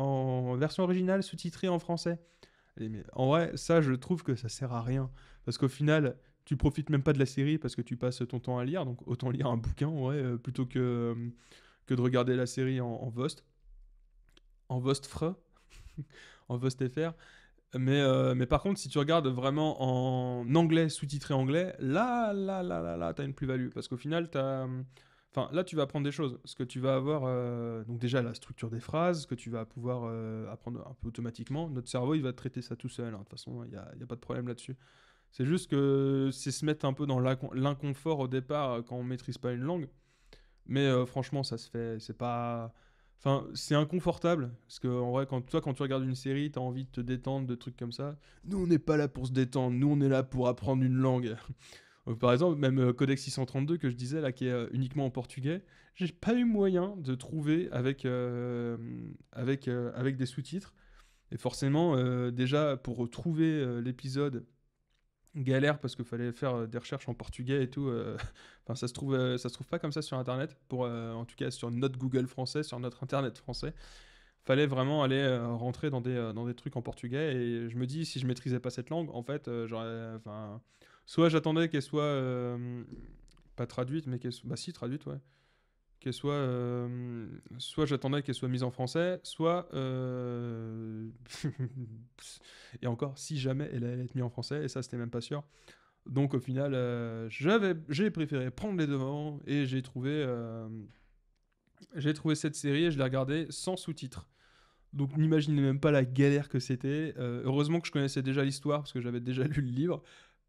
en version originale, sous-titrée en français. mais en vrai, ça, je trouve que ça sert à rien. Parce qu'au final, tu profites même pas de la série parce que tu passes ton temps à lire, donc autant lire un bouquin ouais, euh, plutôt que, euh, que de regarder la série en, en Vost, en Vostfr. en Vostfr. Mais, euh, mais par contre, si tu regardes vraiment en anglais, sous-titré anglais, là, là, là, là, là, t'as une plus-value. Parce qu'au final, t'as... Enfin, là, tu vas apprendre des choses. Ce que tu vas avoir, donc déjà la structure des phrases, ce que tu vas pouvoir apprendre un peu automatiquement. Notre cerveau, il va traiter ça tout seul. Hein. De toute façon, il n'y a, y a, pas de problème là-dessus. C'est juste que c'est se mettre un peu dans l'inconfort au départ euh, quand on maîtrise pas une langue. Mais euh, franchement, ça se fait. C'est pas. Enfin, c'est inconfortable. Parce que, en vrai, quand, toi, quand tu regardes une série, tu as envie de te détendre, de trucs comme ça. Nous, on n'est pas là pour se détendre. Nous, on est là pour apprendre une langue. Par exemple, même euh, Codex 632 que je disais, là, qui est uniquement en portugais, j'ai pas eu moyen de trouver avec, avec, avec des sous-titres. Et forcément, déjà, pour trouver l'épisode galère parce qu'il fallait faire euh, des recherches en portugais et tout. Euh, enfin, ça se trouve, euh, ça se trouve pas comme ça sur Internet. Pour, en tout cas, sur notre Google français, sur notre Internet français, fallait vraiment aller rentrer dans des dans des trucs en portugais. Et je me dis, si je maîtrisais pas cette langue, en fait, enfin, soit j'attendais qu'elle soit pas traduite, mais qu'elle soit, bah si traduite, ouais qu'elle soit, euh, soit j'attendais qu'elle soit mise en français, soit euh, et encore si jamais elle allait être mise en français et ça c'était même pas sûr. Donc au final, euh, j'avais, j'ai préféré prendre les devants et j'ai trouvé, j'ai trouvé cette série et je l'ai regardée sans sous-titres. Donc n'imaginez même pas la galère que c'était. heureusement que je connaissais déjà l'histoire parce que j'avais déjà lu le livre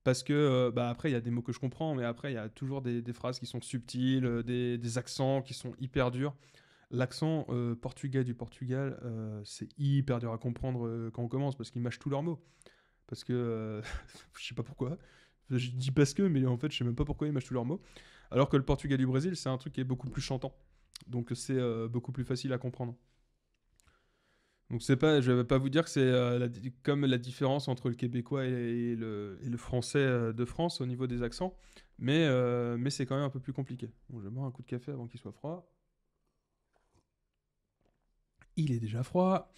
parce que euh, bah, après il y a des mots que je comprends, mais après il y a toujours des, phrases qui sont subtiles, euh, des, accents qui sont hyper durs. L'accent euh, portugais du Portugal, c'est hyper dur à comprendre quand on commence parce qu'ils mâchent tous leurs mots. Parce que je sais pas pourquoi. Je dis parce que, mais en fait, je sais même pas pourquoi ils mâchent tous leurs mots. Alors que le Portugal du Brésil, c'est un truc qui est beaucoup plus chantant. Donc c'est beaucoup plus facile à comprendre. Donc c'est pas, je vais pas vous dire que c'est euh, comme la différence entre le québécois et, le, français euh, de France au niveau des accents, mais, euh, mais c'est quand même un peu plus compliqué. Bon, je vais boire un coup de café avant qu'il soit froid. Il est déjà froid.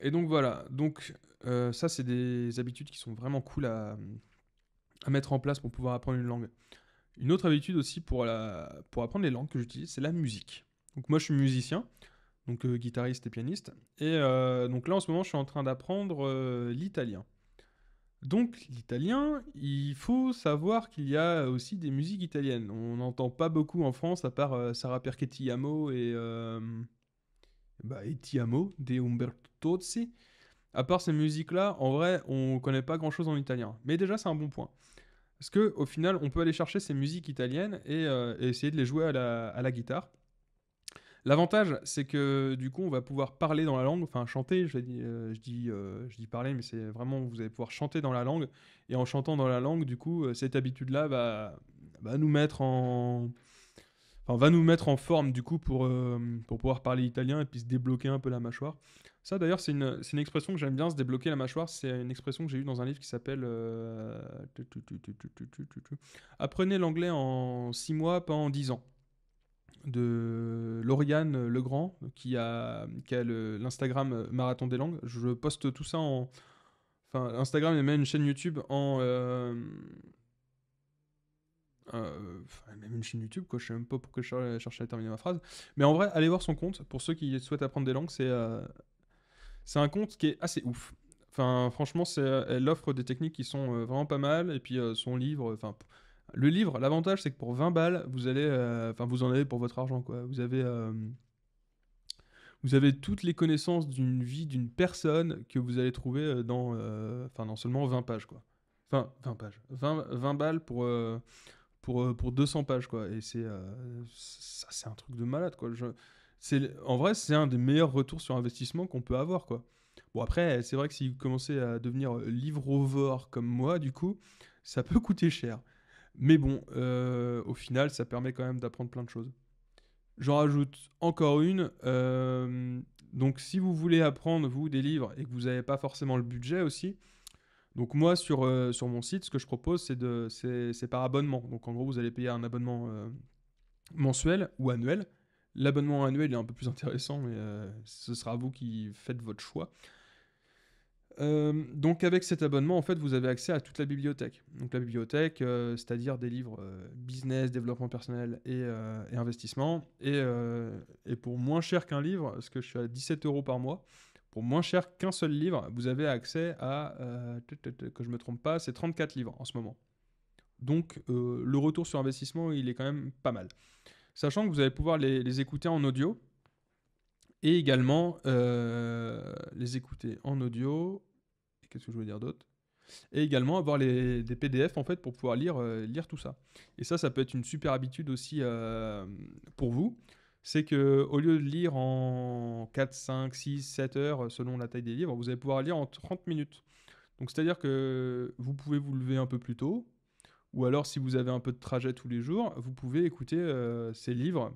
et donc voilà, donc ça c'est des habitudes qui sont vraiment cool à, à mettre en place pour pouvoir apprendre une langue. Une autre habitude aussi pour, pour apprendre les langues que j'utilise, c'est la musique. Donc moi je suis musicien donc euh, guitariste et pianiste. Et euh, donc là, en ce moment, je suis en train d'apprendre euh, l'italien. Donc l'italien, il faut savoir qu'il y a aussi des musiques italiennes. On n'entend pas beaucoup en France, à part Sara Perchettiamo et, bah, et Tiamo de Umbertozzi. À part ces musiques-là, en vrai, on connaît pas grand-chose en italien. Mais déjà, c'est un bon point. Parce que au final, on peut aller chercher ces musiques italiennes et, et essayer de les jouer à la, à la guitare. L'avantage, c'est que du coup, on va pouvoir parler dans la langue, enfin chanter, je dis, je, dis je dis, parler, mais c'est vraiment, vous allez pouvoir chanter dans la langue. Et en chantant dans la langue, du coup, cette habitude-là va, nous mettre en... va nous mettre en forme, du coup, pour, pour pouvoir parler italien et puis se débloquer un peu la mâchoire. Ça, d'ailleurs, c'est une, une, expression que j'aime bien, se débloquer la mâchoire. C'est une expression que j'ai eue dans un livre qui s'appelle Apprenez l'anglais en 6 mois, pas en 10 ans de Lauriane Legrand, qui a, qui l'Instagram euh, Marathon des Langues. Je poste tout ça en. Enfin, Instagram et même une chaîne YouTube en. Euh, euh même une chaîne YouTube, quoi. Je sais même pas pourquoi je cherchais à terminer ma phrase. Mais en vrai, allez voir son compte. Pour ceux qui souhaitent apprendre des langues, c'est euh, c'est un compte qui est assez ouf. Enfin, franchement, elle offre des techniques qui sont vraiment pas mal. Et puis, son livre, enfin. Le livre, l'avantage, c'est que pour 20 balles, vous allez, euh, enfin, vous en avez pour votre argent, quoi. Vous avez, euh, vous avez toutes les connaissances d'une vie d'une personne que vous allez trouver euh, dans, enfin, dans seulement 20 pages, quoi. Enfin, 20 pages. 20, 20 balles pour, pour, pour 200 pages, quoi. Et c'est, c'est un truc de malade, quoi. Je, c'est, en vrai, c'est un des meilleurs retours sur investissement qu'on peut avoir, quoi. Bon, après, c'est vrai que si vous commencez à devenir livre livrovore comme moi, du coup, ça peut coûter cher. Mais bon, euh, au final, ça permet quand même d'apprendre plein de choses. J'en rajoute encore une. Euh, donc, si vous voulez apprendre, vous, des livres et que vous n'avez pas forcément le budget aussi, donc moi, sur, euh, mon site, ce que je propose, c'est par abonnement. Donc, en gros, vous allez payer un abonnement mensuel ou annuel. L'abonnement annuel est un peu plus intéressant, mais ce sera vous qui faites votre choix. Euh, donc avec cet abonnement, en fait, vous avez accès à toute la bibliothèque. Donc la bibliothèque, euh, c'est-à-dire des livres euh, business, développement personnel et, investissement. Et, pour moins cher qu'un livre, parce que je suis à 17 euros par mois, pour moins cher qu'un seul livre, vous avez accès à, que je me trompe pas, c'est 34 livres en ce moment. Donc le retour sur investissement, il est quand même pas mal. Sachant que vous allez pouvoir les, écouter en audio, et également les écouter en audio Qu'est-ce que je veux dire d'autre et également avoir des PDF en fait pour pouvoir lire, euh, lire tout ça. Et ça, ça peut être une super habitude aussi euh, pour vous. C'est que au lieu de lire en 4, 5, 6, 7 heures euh, selon la taille des livres, vous allez pouvoir lire en 30 minutes. Donc c'est-à-dire que vous pouvez vous lever un peu plus tôt, ou alors si vous avez un peu de trajet tous les jours, vous pouvez écouter ces livres,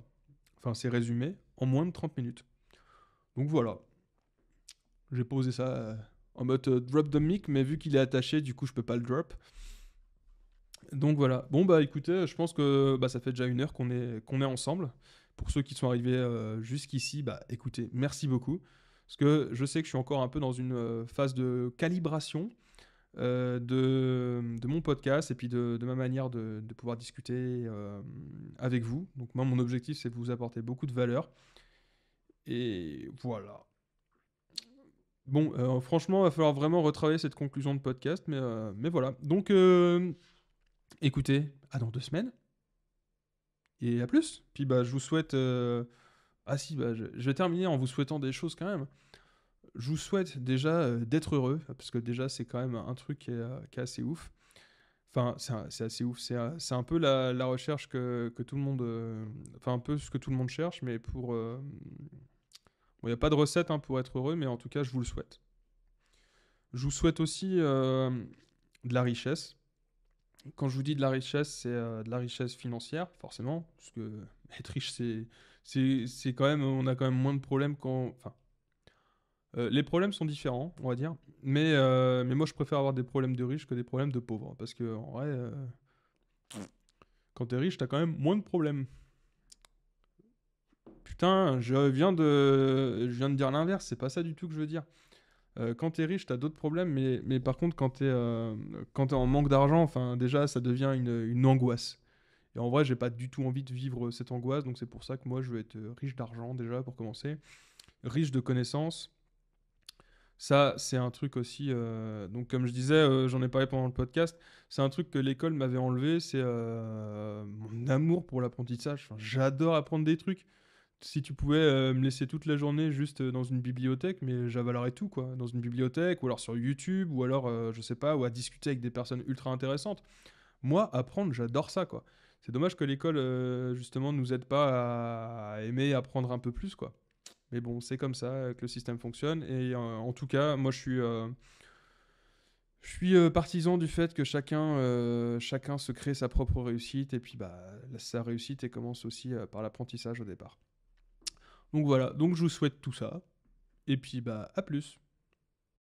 enfin ces résumés, en moins de 30 minutes. Donc voilà. J'ai posé ça en mode euh, drop the mic, mais vu qu'il est attaché, du coup, je peux pas le drop. Donc voilà. Bon, bah écoutez, je pense que bah, ça fait déjà une heure qu'on est, qu'on est ensemble. Pour ceux qui sont arrivés euh, jusqu'ici, bah écoutez, merci beaucoup. Parce que je sais que je suis encore un peu dans une euh, phase de calibration de, mon podcast et puis de, ma manière de, de pouvoir discuter avec vous. Donc moi, mon objectif, c'est de vous apporter beaucoup de valeur. Et voilà. Bon, euh, franchement, il va falloir vraiment retravailler cette conclusion de podcast, mais, euh, mais voilà. Donc, euh, écoutez, à dans deux semaines. Et à plus. Puis, bah, je vous souhaite. Ah, si, bah, je, vais terminer en vous souhaitant des choses quand même. Je vous souhaite déjà d'être heureux, parce que déjà, c'est quand même un truc qui est, assez ouf. Enfin, c'est assez ouf. C'est un peu la, recherche que, que, tout le monde. enfin, un peu ce que tout le monde cherche, mais pour il n'y a pas de recette hein, pour être heureux, mais en tout cas, je vous le souhaite. Je vous souhaite aussi euh, de la richesse. Quand je vous dis de la richesse, c'est euh, de la richesse financière, forcément, parce que être riche, c'est, c'est, quand même, on a quand même moins de problèmes quand, enfin, euh, les problèmes sont différents, on va dire, mais, mais moi je préfère avoir des problèmes de riches que des problèmes de pauvres, hein, parce que en vrai, quand t'es riche, as quand même moins de problèmes je viens de, je viens de dire l'inverse, c'est pas ça du tout que je veux dire. Euh, quand t'es riche, t'as d'autres problèmes, mais, par contre, euh, quand t'es en manque d'argent, enfin, déjà, ça devient une, angoisse. Et en vrai, j'ai pas du tout envie de vivre cette angoisse, donc c'est pour ça que moi, je veux être riche d'argent déjà pour commencer, riche de connaissances. Ça, c'est un truc aussi. Euh, donc, comme je disais, j'en ai parlé pendant le podcast. C'est un truc que l'école m'avait enlevé. C'est mon amour pour l'apprentissage. J'adore apprendre des trucs si tu pouvais euh, me laisser toute la journée juste euh, dans une bibliothèque, mais j'avalerais tout, quoi. Dans une bibliothèque, ou alors sur YouTube, ou alors, euh, je sais pas, ou à discuter avec des personnes ultra intéressantes. Moi, apprendre, j'adore ça, quoi. C'est dommage que l'école, justement, nous aide pas à aimer apprendre un peu plus, quoi. Mais bon, c'est comme ça que le système fonctionne. Et en tout cas, moi, je suis... Je suis partisan du fait que chacun, chacun se crée sa propre réussite et puis bah, sa réussite elle commence aussi par l'apprentissage au départ. Donc voilà, donc je vous souhaite tout ça. Et puis bah à plus.